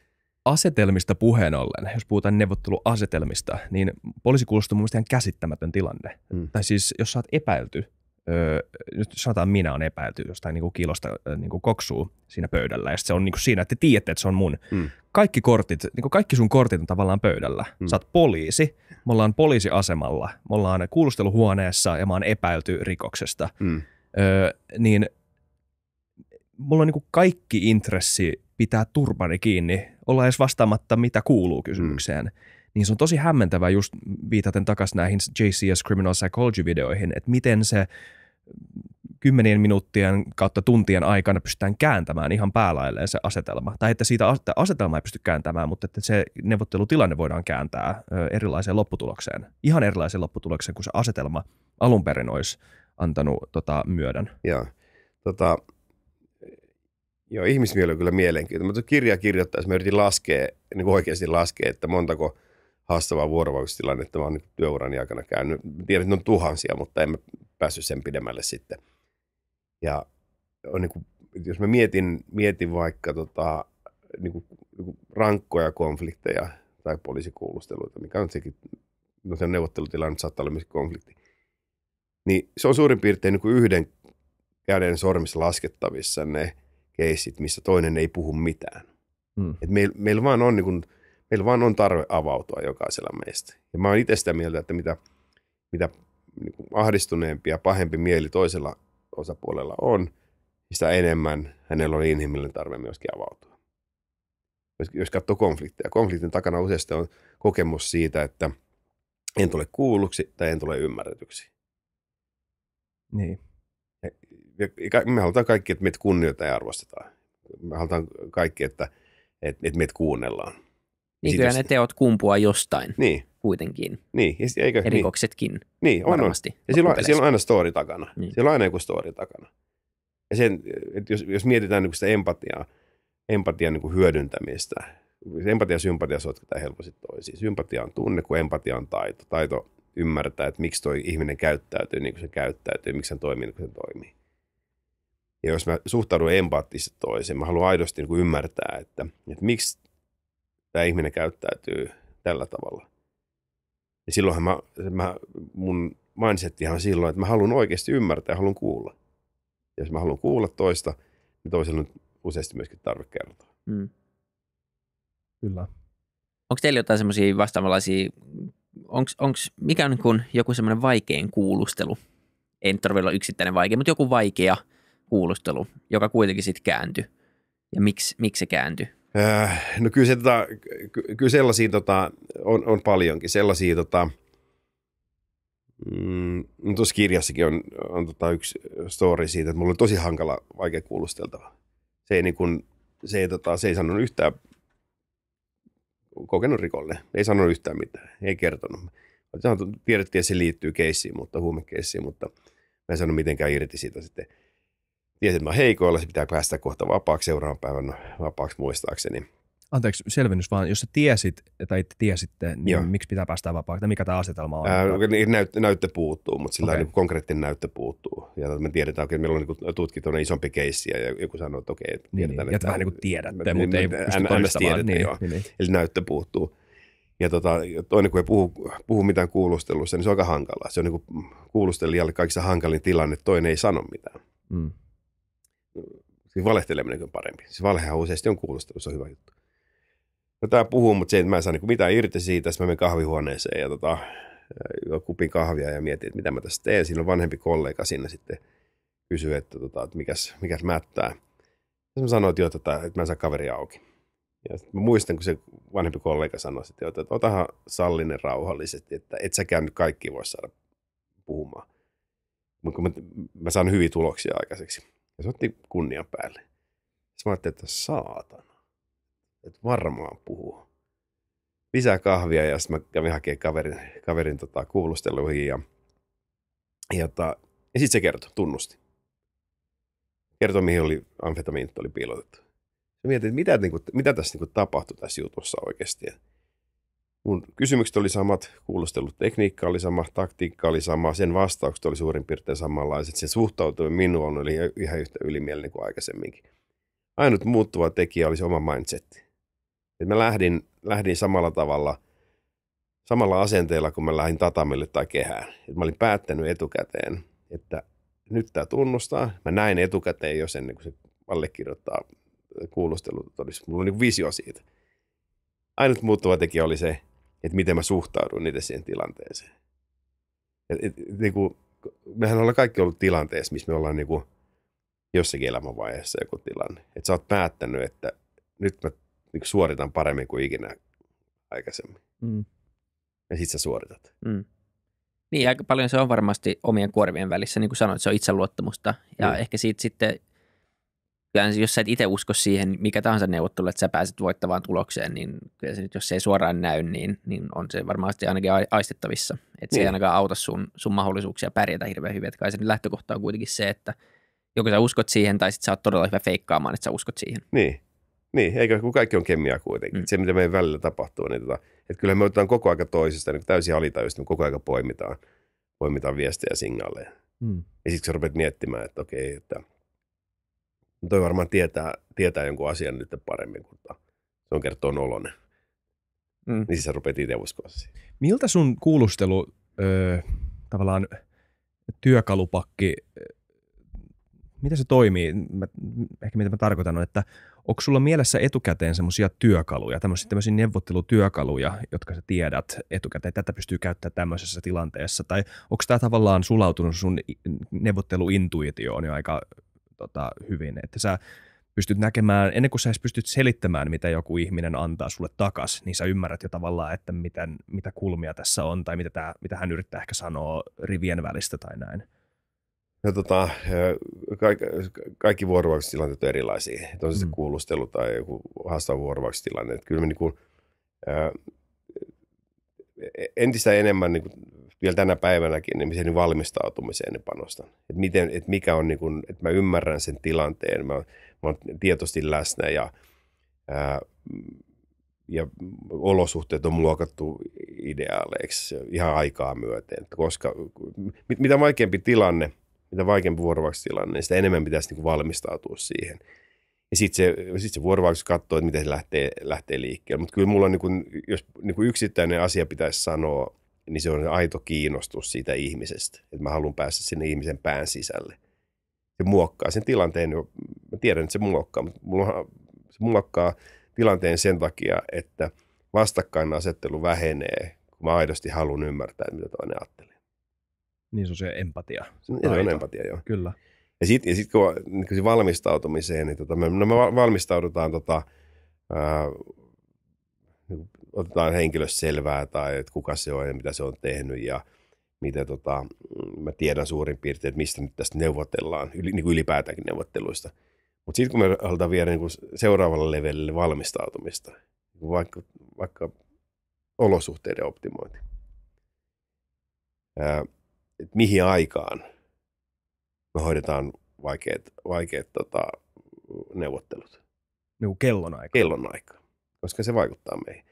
Speaker 1: Asetelmista puheen ollen, jos puhutaan neuvotteluasetelmista, niin poliisi kuulostaa mun mielestä ihan käsittämätön tilanne. Mm. Tai siis, jos sä oot epäilty öö, nyt sanotaan minä on epäilty jostain niin kuin kilosta niin kuin koksuu siinä pöydällä ja se on niin kuin siinä, että te tiedätte, että se on mun. Mm. Kaikki kortit, niin kuin kaikki sun kortit on tavallaan pöydällä. Mm. Sä oot poliisi, me ollaan poliisiasemalla, me ollaan kuulusteluhuoneessa ja mä oon epäilty rikoksesta. Mm. Öö, niin mulla on niin kuin kaikki intressi pitää turbani kiinni, olla edes vastaamatta mitä kuuluu kysymykseen. Mm niin se on tosi hämmentävä just viitaten takaisin näihin JCS Criminal Psychology-videoihin, että miten se kymmenien minuuttien kautta tuntien aikana pystytään kääntämään ihan päälailleen se asetelma. Tai että siitä asetelmaa ei pysty kääntämään, mutta että se neuvottelutilanne voidaan kääntää erilaiseen lopputulokseen. Ihan erilaiseen lopputulokseen kuin se asetelma alun perin olisi antanut tota, myödän. Joo. Tota,
Speaker 3: joo, ihmismieli on kyllä mielenkiintoinen. Mä kirja kirjoittaessa mä yritin laskea, niin oikeasti laskea, että montako – haastavaa vuorovaikutustilannetta. Mä oon niin työurani aikana käynyt. Tiedän, että ne on tuhansia, mutta en mä päässyt sen pidemmälle sitten. Ja on niin kuin, jos mä mietin, mietin vaikka tota, niin kuin, niin kuin rankkoja konflikteja tai poliisikuulusteluita, mikä on sekin, no se on neuvottelutilanne, saattaa olla myös konflikti, niin se on suurin piirtein niin kuin yhden käden sormissa laskettavissa ne keisit, missä toinen ei puhu mitään. Hmm. Et meillä, meillä vaan on niin kuin, Meillä vaan on tarve avautua jokaisella meistä. Ja mä oon itse sitä mieltä, että mitä, mitä niin ahdistuneempi ja pahempi mieli toisella osapuolella on, sitä enemmän hänellä on inhimillinen tarve myöskin avautua. Jos, jos katsoo konflikteja, konfliktin takana useasti on kokemus siitä, että en tule kuulluksi tai en tule ymmärretyksi. Niin. Ja, ja me halutaan kaikki, että meitä kunnioitetaan ja arvostetaan. Me halutaan kaikki, että, että, että meitä kuunnellaan. Niin, niin kyllä ne teot kumpuaa jostain niin. kuitenkin. Niin. eikö, ja niin. niin on, varmasti. On. Ja sillä on, sillä on aina story takana. Niin. Sillä on aina joku story takana. Ja sen, että jos, jos mietitään niin sitä empatiaa, empatian niin hyödyntämistä, empatia ja sympatia sotketaan helposti toisiin. Sympatia on tunne, kun empatia on taito. Taito ymmärtää, että miksi toi ihminen käyttäytyy niin kuin se käyttäytyy, miksi hän toimii niin kuin se toimii. Ja jos mä suhtaudun empaattisesti toiseen, mä haluan aidosti niin kuin ymmärtää, että, että miksi tämä ihminen käyttäytyy tällä tavalla. Ja silloinhan mä, mä, mun mindsettihan silloin, että mä haluan oikeasti ymmärtää ja haluan kuulla. Ja jos mä haluan kuulla toista, niin toisella on useasti myöskin tarve kertoa.
Speaker 1: Mm. Kyllä.
Speaker 2: Onko teillä jotain semmoisia vastaavanlaisia, onks, onks, mikä on niin kun joku semmoinen vaikein kuulustelu? Ei nyt tarvitse olla yksittäinen vaikea, mutta joku vaikea kuulustelu, joka kuitenkin sitten kääntyi. Ja miksi, miksi se kääntyi?
Speaker 3: Äh, no kyllä, se, tota, kyllä sellaisia tota, on, on paljonkin. Sellaisia, tota, mm, no tuossa kirjassakin on, on tota yksi story siitä, että mulla oli tosi hankala, vaikea kuulusteltava. Se ei, niin kun, se ei, tota, se ei sanonut yhtään, kokenut rikollinen, ei sanonut yhtään mitään, ei kertonut. Tiedettiin, että se liittyy keissiin, mutta huumekeissiin, mutta mä en sanonut mitenkään irti siitä sitten tiesin, että mä heikoilla, se pitää päästä kohta vapaaksi seuraavan päivän vapaaksi muistaakseni.
Speaker 1: Anteeksi, selvennys vaan, jos sä tiesit tai te tiesitte, niin Joo. miksi pitää päästä vapaaksi, tai mikä tämä asetelma on? Ää,
Speaker 3: niin näyt, näyttö puuttuu, mutta sillä okay. niin konkreettinen näyttö puuttuu. Ja tota, me tiedetään, että meillä on niin tutkittu isompi keissi, ja joku sanoo, että okei, okay, niin, tiedetään. Niin, että, ja vähän niin kuin tiedätte, mutta ei pysty todistamaan. Niin, jo. niin, niin. Eli näyttö puuttuu. Ja tota, toinen, kun ei puhu, puhu mitään kuulustelussa, niin se on aika hankalaa. Se on niin kuulustelijalle kaikissa hankalin tilanne, toinen ei sano mitään. Mm niin valehteleminen on parempi. Siis valhehan useasti on kuulostelu, se on hyvä juttu. No tää puhuu, mutta se, että mä en saa niin mitään irti siitä, että mä menen kahvihuoneeseen ja tota, kupin kahvia ja mietin, että mitä mä tässä teen. Siinä on vanhempi kollega siinä sitten kysyy, että, tota, että mikäs, mikäs mättää. Ja mä sanoin, että, tota, että mä en saa kaveria auki. Ja mä muistan, kun se vanhempi kollega sanoi, että, että otahan sallinen rauhallisesti, että et säkään nyt kaikki voi saada puhumaan. Mutta mä, mä saan hyviä tuloksia aikaiseksi. Ja se otti kunnia päälle. Sitten mä että saatana. Että varmaan puhuu. Lisää kahvia ja sitten mä kävin hakemaan kaverin, kaverin tota, kuulusteluihin ja, ja, ta, tota, ja sitten se kertoi, tunnusti. Kertoi, mihin oli amfetamiinit oli piilotettu. Mä mietin, että mitä, niin kuin, mitä tässä niin kuin, tapahtui tässä jutussa oikeasti. Että kun kysymykset oli samat, tekniikka oli sama, taktiikka oli sama, sen vastaukset oli suurin piirtein samanlaiset, sen suhtautuminen minuun oli ihan yhtä ylimielinen kuin aikaisemminkin. Ainut muuttuva tekijä oli se oma mindset. Et mä lähdin, lähdin samalla tavalla, samalla asenteella, kun mä lähdin tatamille tai kehään. Et mä olin päättänyt etukäteen, että nyt tämä tunnustaa. Mä näin etukäteen jo sen, niin kun se allekirjoittaa kuulustelutodistus. Mulla oli niin visio siitä. Ainut muuttuva tekijä oli se, että miten mä suhtaudun itse siihen tilanteeseen. Et, et, et, niin kuin, mehän ollaan kaikki ollut tilanteessa, missä me ollaan niin kuin jossakin elämänvaiheessa joku tilanne. Et sä oot päättänyt, että nyt mä niin kuin suoritan paremmin kuin ikinä aikaisemmin. Mm. Ja sit sä suoritat. Mm. Niin, aika
Speaker 2: paljon se on varmasti omien kuorvien välissä, niin kuin sanoit, se on itseluottamusta. Ja mm. ehkä siitä sitten kyllä jos sä et itse usko siihen, mikä tahansa neuvottelu, että sä pääset voittavaan tulokseen, niin kyllä se nyt, jos se ei suoraan näy, niin, niin on se varmasti ainakin aistettavissa. Että se ei niin. ainakaan auta sun, sun mahdollisuuksia pärjätä hirveän hyvin. Että kai se lähtökohta on kuitenkin se, että joko sä uskot siihen, tai sitten sä oot todella hyvä feikkaamaan, että sä uskot siihen.
Speaker 3: Niin, niin eikö kun kaikki on kemiaa kuitenkin. Mm. Se, mitä meidän välillä tapahtuu, niin tota, että kyllä me otetaan koko aika toisesta, niin täysin alitajuisesti, me koko aika poimitaan, poimitaan viestejä signaaleja. Mm. Ja sitten sä rupeat miettimään, että okei, että – Toi varmaan tietää, tietää jonkun asian nyt paremmin, kun se on kertoo olonen. Mm. Niin sä rupeat itse uskoa siihen.
Speaker 1: Miltä sun kuulustelu, öö, tavallaan työkalupakki, mitä se toimii? Mä, ehkä mitä mä tarkoitan on, että onko sulla mielessä etukäteen semmoisia työkaluja, tämmöisiä, neuvottelutyökaluja, jotka sä tiedät etukäteen, tätä pystyy käyttämään tämmöisessä tilanteessa, tai onko tämä tavallaan sulautunut sun neuvotteluintuitioon jo aika tota, hyvin. Että sä pystyt näkemään, ennen kuin sä edes pystyt selittämään, mitä joku ihminen antaa sulle takas, niin sä ymmärrät jo tavallaan, että miten, mitä kulmia tässä on tai mitä, tää, mitä hän yrittää ehkä sanoa rivien välistä tai näin.
Speaker 3: No, tota, äh, kaikki, kaikki vuorovaikutustilanteet on erilaisia. Et on se mm. kuulustelu tai joku haastava vuorovaikutustilanne. kyllä me niin kuin, ää, äh, entistä enemmän niin kuin vielä tänä päivänäkin niin sen niin valmistautumiseen ne niin panostan. Että miten, että mikä on niin että mä ymmärrän sen tilanteen, mä, mä oon tietoisesti läsnä ja, ää, ja olosuhteet on muokattu ideaaleiksi ihan aikaa myöten. koska mit, mitä vaikeampi tilanne, mitä vaikeampi vuorovaikutus tilanne, niin sitä enemmän pitäisi niin kuin valmistautua siihen. Ja sitten se, sit se vuorovaikutus katsoo, että miten se lähtee, lähtee liikkeelle. Mutta kyllä mulla on, niin kun, jos niin yksittäinen asia pitäisi sanoa, niin se on aito kiinnostus siitä ihmisestä, että mä haluan päästä sinne ihmisen pään sisälle. Se muokkaa sen tilanteen, mä tiedän, että se muokkaa, mutta mulla, se muokkaa tilanteen sen takia, että vastakkainasettelu vähenee, kun mä aidosti haluan ymmärtää, mitä toinen ajattelee.
Speaker 1: Niin se on se empatia. Se, niin, se
Speaker 3: on empatia, joo. Kyllä. Ja sitten sit, kun, niin kun valmistautumiseen, niin tota, me, no me valmistaudutaan tota, otetaan henkilö selvää tai että kuka se on ja mitä se on tehnyt ja mitä tota, mm, mä tiedän suurin piirtein, että mistä nyt tästä neuvotellaan, yli, niin kuin ylipäätäänkin neuvotteluista. Mutta sitten kun me halutaan viedä niin seuraavalle levelille valmistautumista, niin vaikka, vaikka olosuhteiden optimointi, että mihin aikaan me hoidetaan vaikeat, vaikeat tota, neuvottelut. Niin kellonaika. aika, koska se vaikuttaa meihin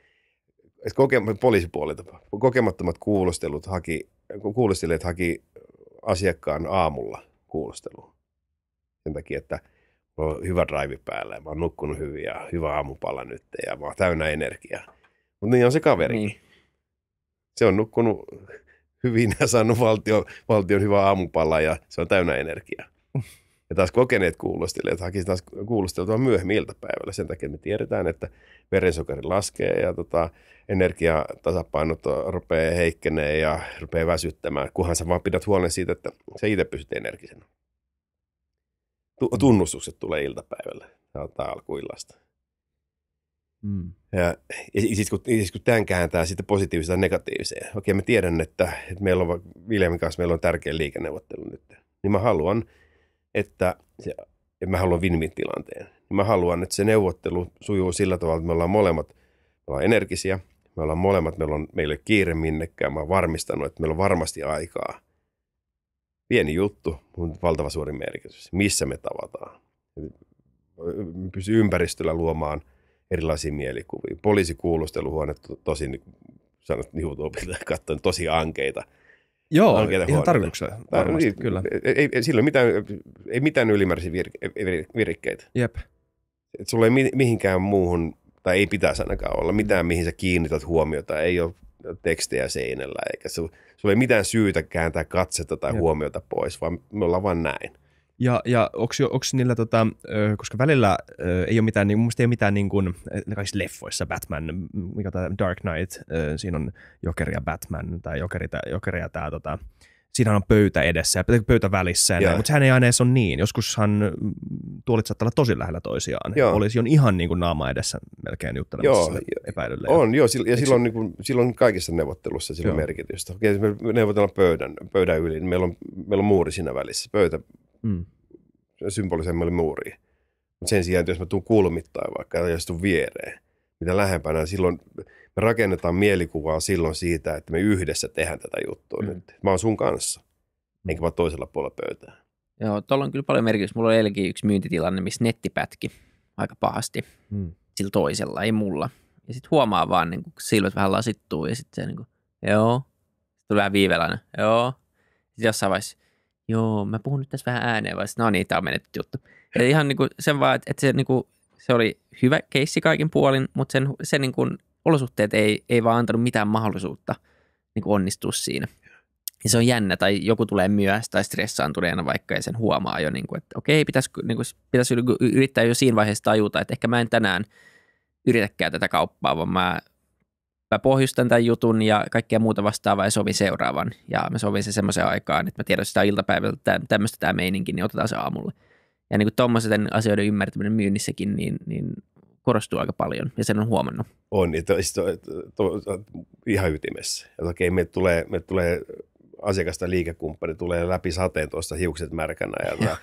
Speaker 3: että kokemattomat kuulustelut haki, kuulustelijat haki asiakkaan aamulla kuulustelua. Sen takia, että mulla on hyvä drive päällä, mä oon nukkunut hyvin ja hyvä aamupala nyt ja mä oon täynnä energiaa. Mutta niin on se kaveri. Niin. Se on nukkunut hyvin ja saanut valtio, valtion hyvä aamupala ja se on täynnä energiaa. Ja taas kokeneet kuulostelijat hakisivat taas kuulosteltua myöhemmin iltapäivällä sen takia, me tiedetään, että verensokeri laskee ja tota, energiatasapainot rupeaa heikkenee ja rupeaa väsyttämään, kunhan sä vaan pidät huolen siitä, että sä itse pysyt energisenä. Mm. Tunnustukset tulee iltapäivällä tai alkuillasta. Mm. Ja, ja siis kun, siis kun tämän kääntää sitten positiivisesta ja negatiiviseen. Okei, mä tiedän, että, että meillä on Viljamin kanssa meillä on tärkeä liikenneuvottelu nyt. Niin mä haluan, että se, ja mä haluan win tilanteen Mä haluan, että se neuvottelu sujuu sillä tavalla, että me ollaan molemmat me ollaan energisiä, me ollaan molemmat, meillä on, meillä ei ole kiire minnekään, mä oon varmistanut, että meillä on varmasti aikaa. Pieni juttu, mutta valtava suuri merkitys. Missä me tavataan? Me pystyy ympäristöllä luomaan erilaisia mielikuvia. Poliisikuulusteluhuone tosi, sanot niin katsoin, tosi ankeita – Joo, Alkeita ihan tarkoituksella. No, varmasti, niin, kyllä. Ei, ei, silloin mitään, ei mitään ylimääräisiä vir, vir, virikkeitä. Jep. Et sulla ei mi, mihinkään muuhun, tai ei pitäisi ainakaan olla, mitään mihin sä kiinnität huomiota. Ei ole tekstejä seinällä, eikä su, sulla ei mitään syytä kääntää katsetta tai Jep. huomiota pois, vaan me ollaan vain näin.
Speaker 1: Ja, ja onko niillä, tota, koska välillä ei ole mitään, niin, mun ei ole mitään niin kuin, e, kaikissa leffoissa Batman, mikä tämä Dark Knight, siinä on Joker ja Batman, tai Joker Jokeri ja tämä tota, siinä on pöytä edessä ja pöytä välissä, ja mutta sehän ei aina edes ole niin. Joskushan tuolit saattaa olla tosi lähellä toisiaan. Joo. Olisi on ihan niin kuin naama edessä melkein juttelemassa joo, epäilylle. On,
Speaker 3: joo, ja silloin, niin kuin, silloin kaikissa neuvottelussa sillä joo. merkitystä. Okei, me neuvotellaan pöydän, pöydän yli, niin meillä on, meillä on muuri siinä välissä. Pöytä mm. symbolisemmalle muuriin. Mutta sen sijaan, että jos mä tuun kulmittain vaikka tai jos tuun viereen, mitä lähempänä, silloin me rakennetaan mielikuvaa silloin siitä, että me yhdessä tehdään tätä juttua mm. nyt. Mä oon sun kanssa, mm. enkä mä toisella puolella pöytää.
Speaker 2: Joo, tuolla on kyllä paljon merkitystä. Mulla oli eilenkin yksi myyntitilanne, missä nettipätki aika pahasti mm. sillä toisella, ei mulla. Ja sitten huomaa vaan, niin kun silmät vähän lasittuu ja sitten se niin kuin, joo. tulee vähän viivelainen, joo. Sitten jossain vaiheessa, joo, mä puhun nyt tässä vähän ääneen, vai no niin, tämä on menetty juttu. Ja ihan niin kuin sen vaan, että, että se, niin kuin, se oli hyvä keissi kaikin puolin, mutta sen, sen niin kuin, olosuhteet ei, ei vaan antanut mitään mahdollisuutta niin kuin onnistua siinä. Ja se on jännä, tai joku tulee myöhässä tai stressaantuneena vaikka ja sen huomaa jo, niin kuin, että okei, pitäisi, niin kuin, pitäisi yrittää jo siinä vaiheessa tajuta, että ehkä mä en tänään yritäkään tätä kauppaa, vaan mä mä pohjustan tämän jutun ja kaikkea muuta vastaavaa ja sovi seuraavan. Ja mä sovin se semmoiseen aikaan, että mä tiedän sitä iltapäivältä, että tämmöistä tämä meininki, niin otetaan se aamulla. Ja niin kuin asioiden ymmärtäminen myynnissäkin, niin, niin korostuu aika paljon ja sen on huomannut.
Speaker 3: On, ja to, to, to, ihan ytimessä. Ja okei, me tulee, me tulee asiakasta liikekumppani tulee läpi sateen tuosta hiukset märkänä ja, ja.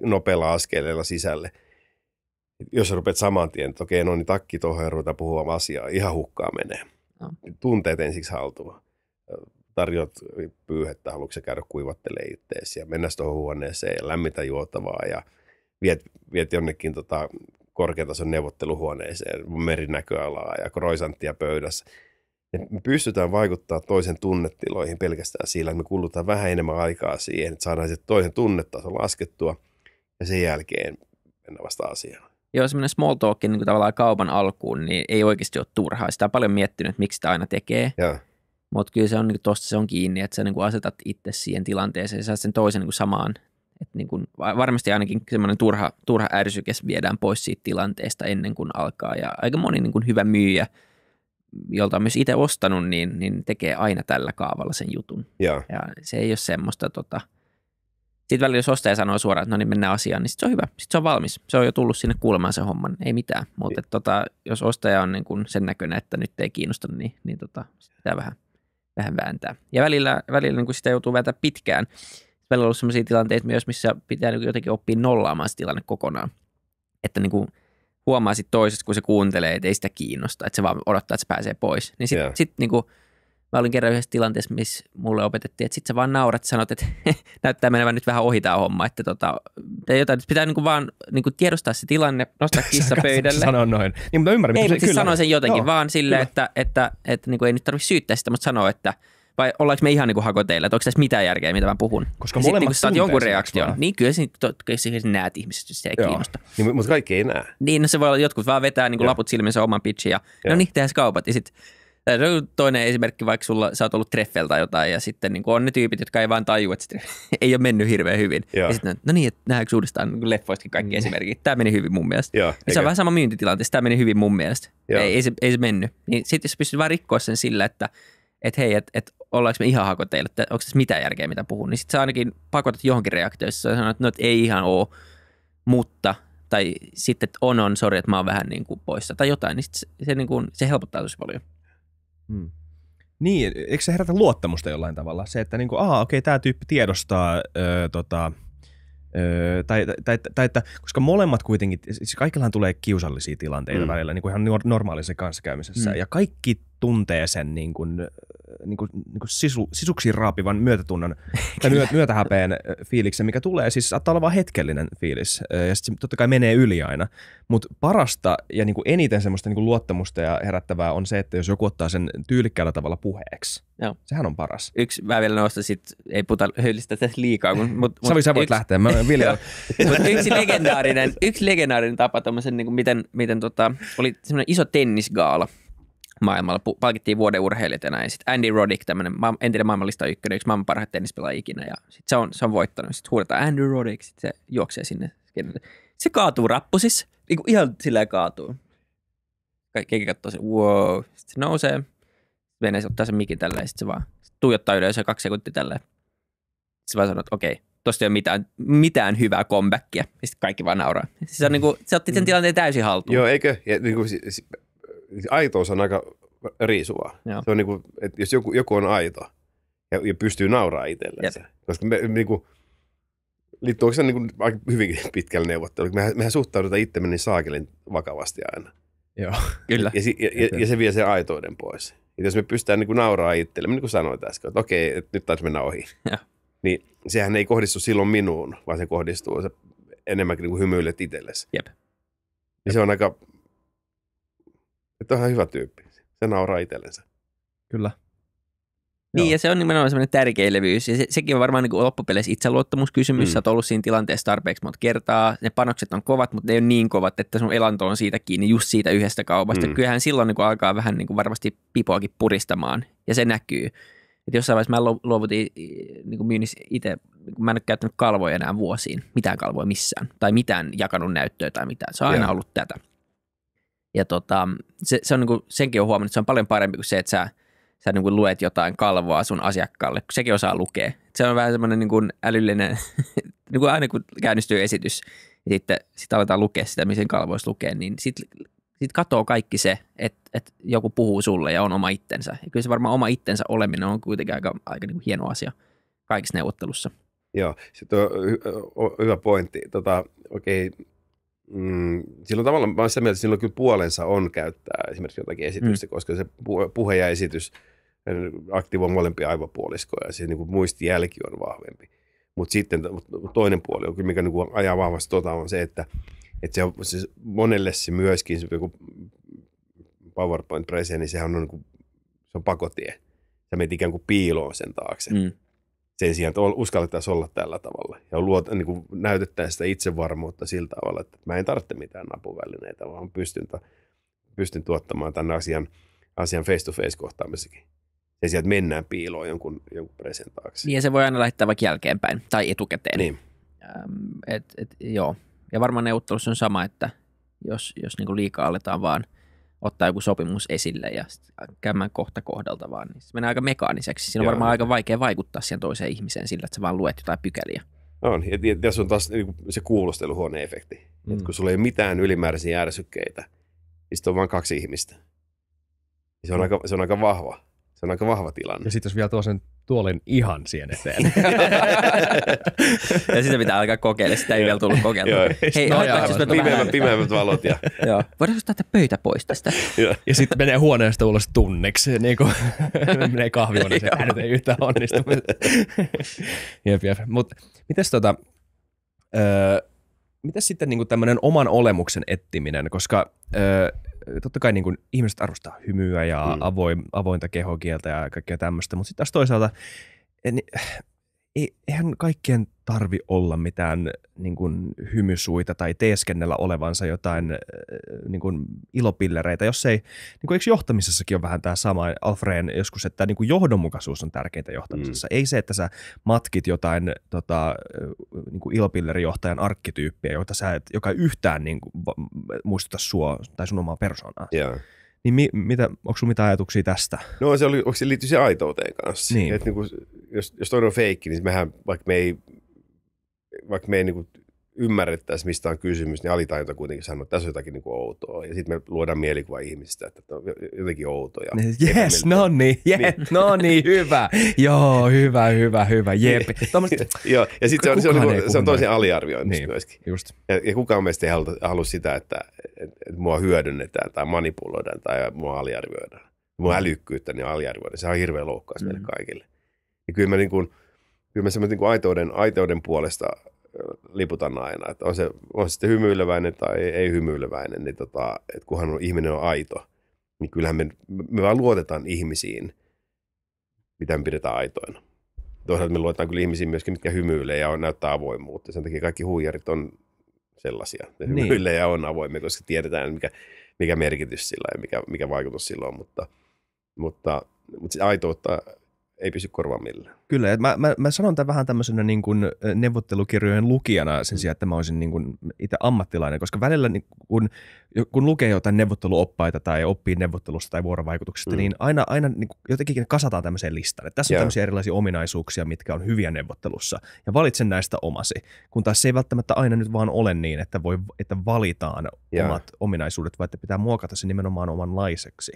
Speaker 3: nopealla askeleella sisälle – jos sä rupeat saman tien, että okei, no niin takki tuohon ja ruveta puhua asiaa, ihan hukkaa menee. No. Tunteet ensiksi haltuun. Tarjot pyyhettä, haluatko käydä kuivattelee itteesi ja mennä tuohon huoneeseen ja lämmitä juotavaa ja viet, viet jonnekin tota, korkeatason neuvotteluhuoneeseen, merinäköalaa ja kroisanttia pöydässä. me pystytään vaikuttaa toisen tunnetiloihin pelkästään sillä, että me kulutaan vähän enemmän aikaa siihen, että saadaan se toisen tunnetaso laskettua ja sen jälkeen mennä vasta asiaan.
Speaker 2: Joo, semmoinen small talk niin kuin tavallaan kaupan alkuun, niin ei oikeasti ole turhaa. Sitä on paljon miettinyt, miksi sitä aina tekee. Mutta kyllä se on niin tosta se on kiinni, että sä niin kuin asetat itse siihen tilanteeseen ja saat sen toisen niin kuin samaan. että niin kuin, varmasti ainakin semmoinen turha, turha ärsykes viedään pois siitä tilanteesta ennen kuin alkaa. Ja aika moni niin kuin hyvä myyjä, jolta on myös itse ostanut, niin, niin tekee aina tällä kaavalla sen jutun. Ja, Ja se ei ole semmoista tota, – sitten välillä jos ostaja sanoo suoraan, että no niin mennään asiaan, niin sitten se on hyvä. Sitten se on valmis. Se on jo tullut sinne kuulemaan se homman. Ei mitään. Mutta niin. tota, jos ostaja on niin kuin sen näköinen, että nyt ei kiinnosta, niin, niin tota, sitä vähän, vähän vääntää. Ja välillä, välillä niin kuin sitä joutuu vääntää pitkään. Välillä on ollut sellaisia tilanteita myös, missä pitää niin jotenkin oppia nollaamaan se tilanne kokonaan. Että niin kuin huomaa sitten toisesta, kun se kuuntelee, että ei sitä kiinnosta, että se vaan odottaa, että se pääsee pois. Niin sitten yeah. sit, niin kuin, Mä olin kerran yhdessä tilanteessa, missä mulle opetettiin, että sit sä vaan naurat, sanot, että näyttää menevän nyt vähän ohi tämä homma, että tota, jotain, että pitää niinku vaan niinku tiedostaa se tilanne, nostaa kissa pöydälle. Sanoa noin. Niin, mutta ymmärrän, ei, mutta siis sanoin sen jotenkin, Joo, vaan silleen, että, että, että, että niinku ei nyt tarvitse syyttää sitä, mutta sanoa, että vai ollaanko me ihan niin hakoteilla, että onko tässä mitään järkeä, mitä mä puhun. Koska ja sitten kun saat jonkun reaktion, vaan. niin kyllä sinä näet ihmiset, jos se ei Joo. kiinnosta. Niin, mutta kaikki ei näe. Niin, no se voi olla, jotkut vaan vetää niin laput silmissä oman pitchin ja, ja. no niin, tehdään kaupat. Ja sitten tässä on toinen esimerkki, vaikka sulla, sä oot ollut treffeltä tai jotain, ja sitten niin on ne tyypit, jotka ei vaan tajua, että ei ole mennyt hirveän hyvin. Joo. Ja sitten no niin, että nähdäänkö uudestaan niin leffoistakin kaikki mm. esimerkit. Tämä meni hyvin mun mielestä. Joo, se on vähän sama myyntitilanteessa, tämä meni hyvin mun mielestä. Ei, ei, se, ei se mennyt. Niin sitten jos pystyt vaan rikkoa sen sillä, että että hei, että et, ollaanko me ihan hako teille, että onko tässä mitään järkeä, mitä puhun, niin sitten sä ainakin pakotat johonkin reaktioon, jos sä sanot, että no, et ei ihan oo, mutta, tai sitten, että on, on, sori, että mä oon vähän niin kuin poissa, tai jotain, niin sit se, se, niin kuin, se helpottaa tosi paljon.
Speaker 1: Mm. Niin, eikö se herätä luottamusta jollain tavalla? Se, että niin kuin aha, okei, tämä tyyppi tiedostaa, öö, tota, öö, tai, tai, tai, tai, että, koska molemmat kuitenkin, siis kaikillahan tulee kiusallisia tilanteita mm. välillä, niin kuin ihan normaalisen kanssakäymisessä, mm. ja kaikki tuntee sen niin kuin, niin kuin, niin kuin sisu, sisuksi raapivan myötätunnon tai myö, myötähäpeen fiiliksen, mikä tulee. Siis saattaa olla vain hetkellinen fiilis ja sitten se totta kai menee yli aina. Mutta parasta ja niin kuin eniten semmoista niin kuin luottamusta ja herättävää on se, että jos joku ottaa sen tyylikkäällä tavalla puheeksi. Joo. Sehän on
Speaker 2: paras. Yksi, mä vielä sit, ei puhuta höylistä tässä liikaa. Kun, mut, Savi, mut, sä voit yksi, lähteä, mä Vilja. yksi, legendaarinen, yksi legendaarinen tapa niin kuin miten, miten tota, oli semmoinen iso tennisgaala – maailmalla. Palkittiin vuoden urheilijat ja näin. Sitten Andy Roddick, tämmöinen entinen maailmanlista ykkönen, yksi maailman parhaat tennispelaajia ikinä. Ja sit se, on, se on voittanut. Sitten huudetaan Andy Roddick, sitten se juoksee sinne. Se kaatuu rappusis, niin kuin ihan silleen kaatuu. Kaikki katsoo se, wow. Sitten se nousee, Vene se ottaa sen mikin tälleen, sitten se vaan sit tuijottaa yleensä kaksi sekuntia tälleen. Sitten vaan sanoo, että okei, okay, tosta ei ole mitään, mitään hyvää comebackia. Ja sitten kaikki vaan nauraa. Siis se, on, niin kuin, se otti sen mm. tilanteen täysin haltuun. Joo, eikö?
Speaker 3: Ja, niin kuin, aitous on aika riisuvaa. Se on niin kuin, että jos joku, joku on aito ja, ja pystyy nauraa itsellensä. Koska me, niin kuin, liittyy se niin kuin, aika hyvinkin pitkällä neuvottelu. Mehän, mehän suhtaudutaan itsemme niin saakelin vakavasti aina. Joo, kyllä. Ja, ja, ja, ja se vie sen aitoiden pois. Et jos me pystytään niin kuin nauraa itsellemme, niin kuin sanoit äsken, että okei, et nyt taisi mennä ohi. Ja. Niin sehän ei kohdistu silloin minuun, vaan se kohdistuu se enemmänkin niin kuin hymyilet itsellesi. Jep. Ja Jep. se on aika että onhan hyvä tyyppi. Se nauraa itsellensä.
Speaker 1: Kyllä.
Speaker 2: Niin, Joo. ja se on nimenomaan semmoinen tärkeä levyys. Ja se, sekin on varmaan niin loppupeleissä itseluottamuskysymys. Mm. Sä oot ollut siinä tilanteessa tarpeeksi monta kertaa. Ne panokset on kovat, mutta ne ei ole niin kovat, että sun elanto on siitä kiinni just siitä yhdestä kaupasta. Mm. Kyllähän silloin niin alkaa vähän niin varmasti pipoakin puristamaan, ja se näkyy. Että jossain vaiheessa mä luovutin niin myynnissä itse, niinku mä en ole käyttänyt kalvoja enää vuosiin, mitään kalvoja missään, tai mitään jakanut näyttöä tai mitään. Se on aina ollut tätä. Ja tota, se, se on niin kuin, senkin on huomannut, että se on paljon parempi kuin se, että sä, sä niin kuin luet jotain kalvoa sun asiakkaalle, kun sekin osaa lukea. Se on vähän semmoinen niin kuin älyllinen, niin kuin aina kun käynnistyy esitys, ja niin sitten sit aletaan lukea sitä, missä kalvoissa lukee, niin sitten sit katoaa kaikki se, että että joku puhuu sulle ja on oma itsensä. Ja kyllä se varmaan oma itsensä oleminen on kuitenkin aika, aika niin kuin hieno asia kaikissa neuvottelussa.
Speaker 3: Joo, se on hyvä pointti. Tota, okei, mm, silloin tavallaan mä olen sitä mieltä, että silloin kyllä puolensa on käyttää esimerkiksi jotakin esitystä, mm. koska se puhe ja esitys aktivoi molempia aivopuoliskoja, se siis niin kuin muistijälki on vahvempi. Mutta sitten toinen puoli, on, mikä niin kuin ajaa vahvasti tuota, on se, että, että se on, se, monelle se myöskin se joku powerpoint presentti niin sehän on, niin kuin, se on pakotie. Sä menet ikään kuin piiloon sen taakse. Mm sen sijaan, että uskallettaisiin olla tällä tavalla ja luot, niin kuin näytettäisiin sitä itsevarmuutta sillä tavalla, että mä en tarvitse mitään apuvälineitä, vaan pystyn, ta, pystyn tuottamaan tämän asian, asian face-to-face kohtaamisessakin. Ja sieltä mennään piiloon jonkun, jonkun presentaaksi. Niin ja se voi aina
Speaker 2: lähettää vaikka jälkeenpäin tai etukäteen. Niin. Ähm, et, et, joo. Ja varmaan neuvottelussa on sama, että jos, jos niin liikaa aletaan vaan – ottaa joku sopimus esille ja käymään kohta kohdalta vaan. Niin se menee aika mekaaniseksi. Siinä on Joo. varmaan aika vaikea vaikuttaa siihen toiseen ihmiseen sillä, että sä vaan luet jotain pykäliä.
Speaker 3: On, ja tässä on taas niin se kuulusteluhuone-efekti. Mm. kun sulla ei ole mitään ylimääräisiä ärsykkeitä, niin on vain kaksi ihmistä. Se on, mm.
Speaker 1: aika, se on aika vahva. Se on aika vahva tilanne. Ja sitten jos vielä tuo sen tuolin ihan siihen eteen. ja sitä pitää alkaa kokeilla, sitä ei vielä tullut kokeilla. Hei, no, aivan, siis pimeämmät, pimeämmät valot. Ja... Joo. Voidaan ottaa pöytä pois tästä. ja sitten menee huoneesta ulos tunneksi, niin kuin menee kahvihuoneeseen, äänet ei yhtään onnistu. jep, jep. Mutta mites tota, öö, mitä sitten niin tämmöinen oman olemuksen ettiminen, koska ö, totta kai niin kuin ihmiset arvostaa hymyä ja mm. avoin, avointa kehokieltä ja kaikkea tämmöistä, mutta sitten taas toisaalta en, eh, eihän kaikkien tarvi olla mitään niin kuin, hymysuita tai teeskennellä olevansa jotain äh, niin kuin, ilopillereitä, jos ei, niin kuin, eikö johtamisessakin ole vähän tämä sama Alfreen joskus, että niin kuin, johdonmukaisuus on tärkeintä johtamisessa, mm. ei se, että sä matkit jotain tota, äh, niin kuin ilopillerijohtajan arkkityyppiä, jota sä et, joka ei yhtään niin kuin, muistuta sua tai sun omaa persoonaa. Yeah. Niin mi, mitä, onko sinulla mitään ajatuksia tästä?
Speaker 3: No se, oli, onko se liittyy se aitouteen kanssa. Niin. Et, niin kuin, jos, jos toinen on feikki, niin mehän, vaikka me ei vaikka me ei niin kuin ymmärrettäisi, mistä on kysymys, niin alitajunta kuitenkin sanoo, että tässä on jotakin niin kuin outoa. Ja sitten me luodaan mielikuva ihmistä, että on no, jotenkin outoja. Yes,
Speaker 1: niin, siis no niin, yes, niin. no niin, hyvä. Joo, hyvä, hyvä, hyvä, jep. Niin.
Speaker 3: Joo, ja sitten se on, se on, niin se on toisen aliarvioimista niin, myöskin. Just. Ja, ja kukaan meistä ei halua, halua sitä, että, että, että mua hyödynnetään tai manipuloidaan tai mua aliarvioidaan. Mua älykkyyttä niin aliarvioidaan. Se on hirveän loukkaus mm. meille kaikille. Ja kyllä mä niin kuin – kyllä mä semmoinen niin aitouden, aitouden puolesta liputan aina, että on se, on se sitten hymyileväinen tai ei, ei hymyileväinen, niin tota, että kunhan on, ihminen on aito, niin kyllähän me, me vaan luotetaan ihmisiin, mitä me pidetään aitoina. Toisaalta me luotetaan kyllä ihmisiin myöskin, mitkä hymyilee ja on, näyttää avoimuutta. sen takia kaikki huijarit on sellaisia. Ne niin. hymyilee ja on avoimia, koska tiedetään, mikä, mikä merkitys sillä ja mikä, mikä vaikutus sillä on. Mutta, mutta, mutta aitoutta ei pysy korvaan millään.
Speaker 1: Kyllä, että mä, mä, mä sanon tämän vähän tämmöisenä niin kuin neuvottelukirjojen lukijana sen sijaan, että mä olisin niin kuin itse ammattilainen, koska välillä niin kun, kun lukee jotain neuvotteluoppaita tai oppii neuvottelusta tai vuorovaikutuksesta, mm. niin aina, aina niin kuin jotenkin kasataan tämmöiseen listan. Että tässä on yeah. tämmöisiä erilaisia ominaisuuksia, mitkä on hyviä neuvottelussa ja valitsen näistä omasi, kun taas se ei välttämättä aina nyt vaan ole niin, että, voi, että valitaan yeah. omat ominaisuudet, vaan että pitää muokata se nimenomaan omanlaiseksi.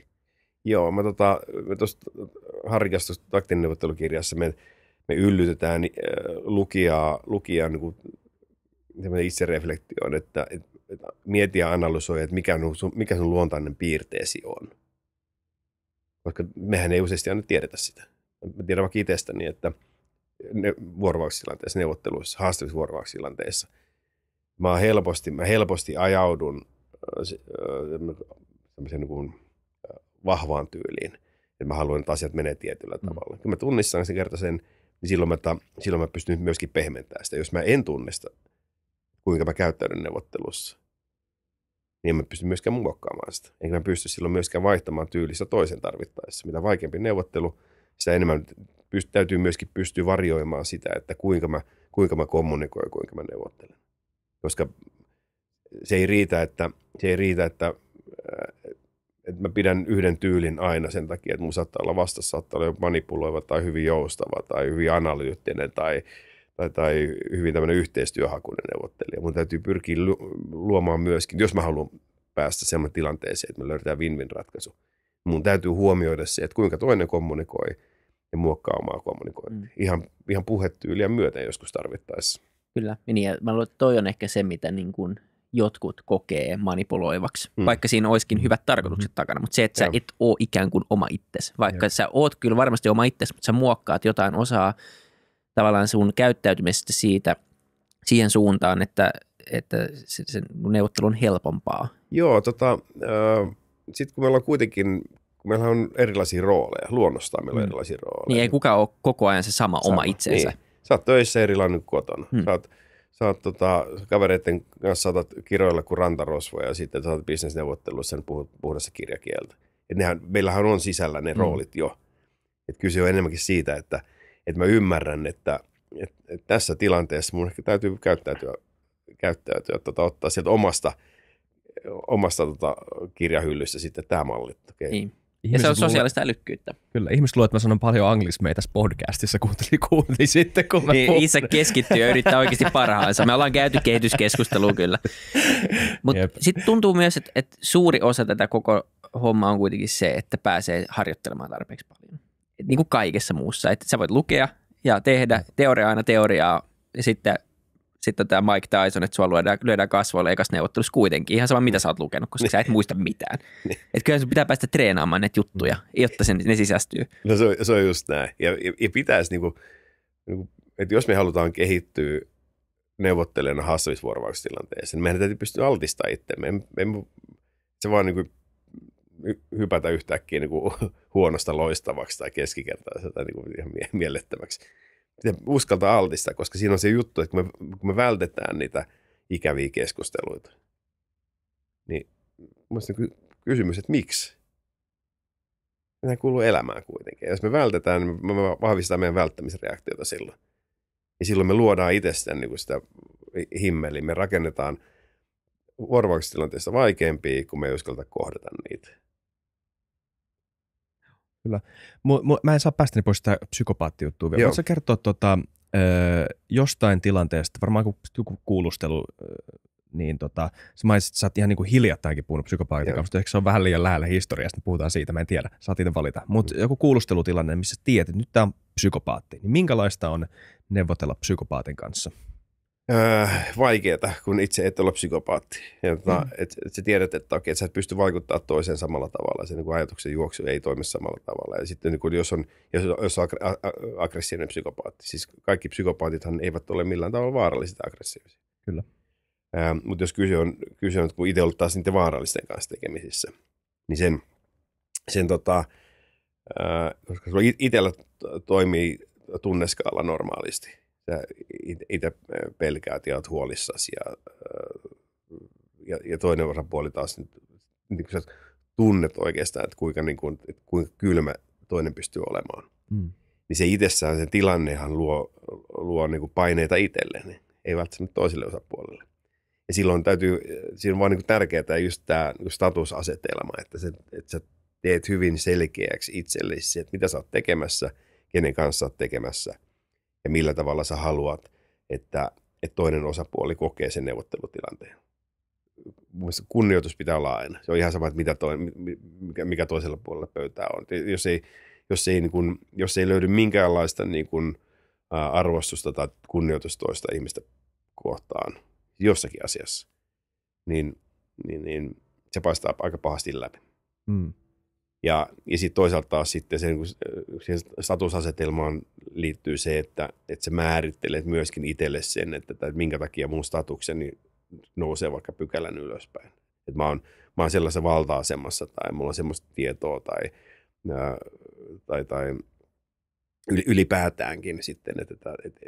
Speaker 3: Joo, mä tota, tuosta harjastusta neuvottelukirjassa me, me yllytetään niin, äh, lukijaa, lukijaa niin kuin, itsereflektioon, että, että, että mieti ja analysoi, että mikä, on, mikä sun luontainen piirteesi on. Koska mehän ei useasti aina tiedetä sitä. Mä tiedän vaikka itsestäni, että ne, vuorovauksitilanteessa, neuvotteluissa, haastavissa vuorovauksitilanteissa, mä helposti, mä helposti ajaudun äh, semmoisen äh, äh, niin kuin, vahvaan tyyliin, että mä haluan, että asiat menee tietyllä mm. tavalla. Kun mä tunnistan sen kerta sen, niin silloin mä, silloin mä pystyn myöskin pehmentämään sitä. Jos mä en tunnista, kuinka mä käyttäydyn neuvottelussa, niin mä pysty myöskään muokkaamaan sitä. Enkä mä pysty silloin myöskään vaihtamaan tyylistä toisen tarvittaessa. Mitä vaikeampi neuvottelu, sitä enemmän pyst- täytyy myöskin pystyä varjoimaan sitä, että kuinka mä, kuinka mä kommunikoin, kuinka mä neuvottelen. Koska se ei riitä, että, se ei riitä, että että mä pidän yhden tyylin aina sen takia, että mun saattaa olla vastassa, saattaa olla manipuloiva tai hyvin joustava tai hyvin analyyttinen tai, tai, tai hyvin tämmöinen yhteistyöhakuinen neuvottelija. Mun täytyy pyrkiä luomaan myöskin, jos mä haluan päästä semmoinen tilanteeseen, että me löydetään win-win ratkaisu. Mun täytyy huomioida se, että kuinka toinen kommunikoi ja muokkaa omaa kommunikointia. Mm. Ihan, ihan puhetyyliä myöten joskus tarvittaessa.
Speaker 2: Kyllä, niin, ja mä luulen, että toi on ehkä se, mitä niin kuin jotkut kokee manipuloivaksi, mm. vaikka siinä olisikin hyvät tarkoitukset mm. takana, mutta se, että Joo. et ole ikään kuin oma itsesi, vaikka Joo. sä oot kyllä varmasti oma itsesi, mutta sä muokkaat jotain osaa tavallaan sun käyttäytymisestä siitä siihen suuntaan, että, että se, se neuvottelu on helpompaa.
Speaker 3: Joo, tota, äh, sitten kun meillä on kuitenkin meillä on erilaisia rooleja, luonnostaan meillä on mm. erilaisia rooleja.
Speaker 2: Niin ei kukaan ole koko ajan se sama, sama. oma itsensä. Niin.
Speaker 3: Sä oot töissä erilainen kuin kotona. Mm. Sä oot sä oot tota, kavereiden kanssa saatat kiroilla kuin rantarosvoja ja sitten sä oot bisnesneuvotteluissa puhut puhdassa kirjakieltä. Et nehän, meillähän on sisällä ne mm. roolit jo. Et kyse on enemmänkin siitä, että et mä ymmärrän, että et, et tässä tilanteessa mun ehkä täytyy käyttäytyä, käyttäytyä tota, ottaa sieltä omasta, omasta tota, kirjahyllystä sitten tämä malli. Okay. Niin. Ihmiset ja se on sosiaalista luulee,
Speaker 1: älykkyyttä. Kyllä, ihmiset luulee, että mä sanon paljon anglismeja tässä podcastissa, kuunteli sitten, kun mä niin, isä keskittyy ja yrittää oikeasti parhaansa. Me ollaan käyty kehityskeskustelua
Speaker 2: kyllä. Mutta sitten tuntuu myös, että, että suuri osa tätä koko hommaa on kuitenkin se, että pääsee harjoittelemaan tarpeeksi paljon. Et niin kuin kaikessa muussa. Että sä voit lukea ja tehdä teoria aina teoriaa ja sitten sitten tämä Mike Tyson, että sua lyödään, lyödään kasvoilla eikas neuvottelussa kuitenkin. Ihan sama, mitä sä oot lukenut, koska sä et niin. muista mitään. niin. Että kyllä sun pitää päästä treenaamaan näitä juttuja, jotta sen, ne sisästyy.
Speaker 3: No se on, se on just näin. Ja, ja, ja pitäisi niinku, niinku, että jos me halutaan kehittyä neuvottelijana haastamisvuorovaikutustilanteessa, niin meidän täytyy pystyä altistamaan itsemme. Me, me, se vaan niinku hypätä yhtäkkiä niinku huonosta loistavaksi tai tai niinku ihan mielettömäksi miten uskaltaa altistaa, koska siinä on se juttu, että kun me, kun me vältetään niitä ikäviä keskusteluita, niin mielestäni niinku kysymys, että miksi? Nämä kuuluu elämään kuitenkin. jos me vältetään, niin me vahvistetaan meidän välttämisreaktiota silloin. Ja silloin me luodaan itsestä niin sitä himmeliä. Me rakennetaan vuorovaikutustilanteista vaikeampia, kun me ei uskalta kohdata niitä.
Speaker 1: Kyllä. M- m- mä en saa päästä pois sitä psykopaattijuttua vielä. Voitko kertoa tota, ö, jostain tilanteesta, varmaan joku kuulustelu, niin tota, sä mainitsit, että sä oot ihan niin kuin hiljattainkin puhunut psykopaatin kanssa, ehkä se on vähän liian lähellä historiasta, puhutaan siitä, mä en tiedä, saat itse valita. Mutta mm. joku kuulustelutilanne, missä tiedät, että nyt tämä on psykopaatti, niin minkälaista on neuvotella psykopaatin kanssa?
Speaker 3: Öö, vaikeaa, kun itse et ole psykopaatti. Ja tota, mm. et, et sä tiedät, että okei, et sä et pysty vaikuttamaan toiseen samalla tavalla. Se niin kuin ajatuksen juoksu ei toimi samalla tavalla. Ja sitten niin kun jos on, jos, jos on aggressiivinen psykopaatti, siis kaikki psykopaatithan eivät ole millään tavalla vaarallisia aggressiivisia. Kyllä. Öö, mutta jos kyse on, kyse on, kun itse olet taas niiden vaarallisten kanssa tekemisissä, niin sen, sen tota, öö, koska itsellä toimii tunneskaala normaalisti, sä itse äh, pelkäät ja oot huolissasi ja, äh, ja, ja toinen osapuoli taas niin, niin sä tunnet oikeastaan, että kuinka, niin kuin, että kuinka kylmä toinen pystyy olemaan. Mm. Niin se itsessään se tilannehan luo, luo niin kuin paineita itselle, ei välttämättä toiselle osapuolelle. Ja silloin täytyy, siinä on vaan niin tärkeää just tämä niin statusasetelma, että, se, että sä teet hyvin selkeäksi itsellesi, että mitä sä oot tekemässä, kenen kanssa oot tekemässä – ja millä tavalla sä haluat, että, että toinen osapuoli kokee sen neuvottelutilanteen. Mielestäni kunnioitus pitää olla aina. Se on ihan sama, että mitä toi, mikä, mikä toisella puolella pöytää on. Jos ei, jos ei, niin kun, jos ei löydy minkäänlaista niin kun, arvostusta tai kunnioitusta toista ihmistä kohtaan jossakin asiassa, niin, niin, niin se paistaa aika pahasti läpi. Mm. Ja, ja sitten toisaalta taas sitten sen, äh, sen statusasetelmaan liittyy se, että, että sä määrittelet myöskin itselle sen, että, että minkä takia mun statukseni nousee vaikka pykälän ylöspäin. Että mä oon, mä oon sellaisessa valta-asemassa tai mulla on semmoista tietoa tai, ää, äh, tai, tai ylipäätäänkin sitten, että, että, että,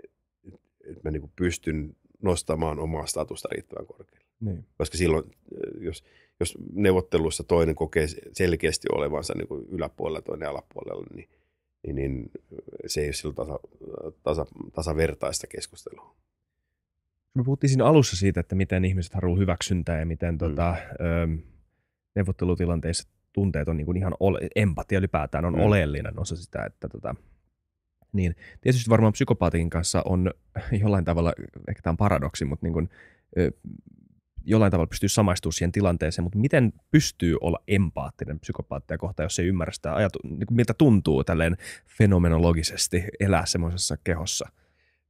Speaker 3: että, että mä niin pystyn nostamaan omaa statusta riittävän korkealle. Niin. Koska silloin, äh, jos jos neuvotteluissa toinen kokee selkeästi olevansa niin kuin yläpuolella toinen alapuolella, niin, niin, niin se ei ole silloin tasa, tasa, tasavertaista keskustelua.
Speaker 1: Me puhuttiin siinä alussa siitä, että miten ihmiset haluaa hyväksyntää ja miten mm. tota, ö, neuvottelutilanteissa tunteet on niin kuin ihan ole, empatia ylipäätään on mm. oleellinen osa sitä, että tota, niin tietysti varmaan psykopaatin kanssa on jollain tavalla, ehkä tämä on paradoksi, mutta niin kuin, jollain tavalla pystyy samaistumaan siihen tilanteeseen, mutta miten pystyy olla empaattinen psykopaattia kohtaan, jos ei ymmärrä sitä ajatu- niin kuin miltä tuntuu tälleen fenomenologisesti elää semmoisessa kehossa?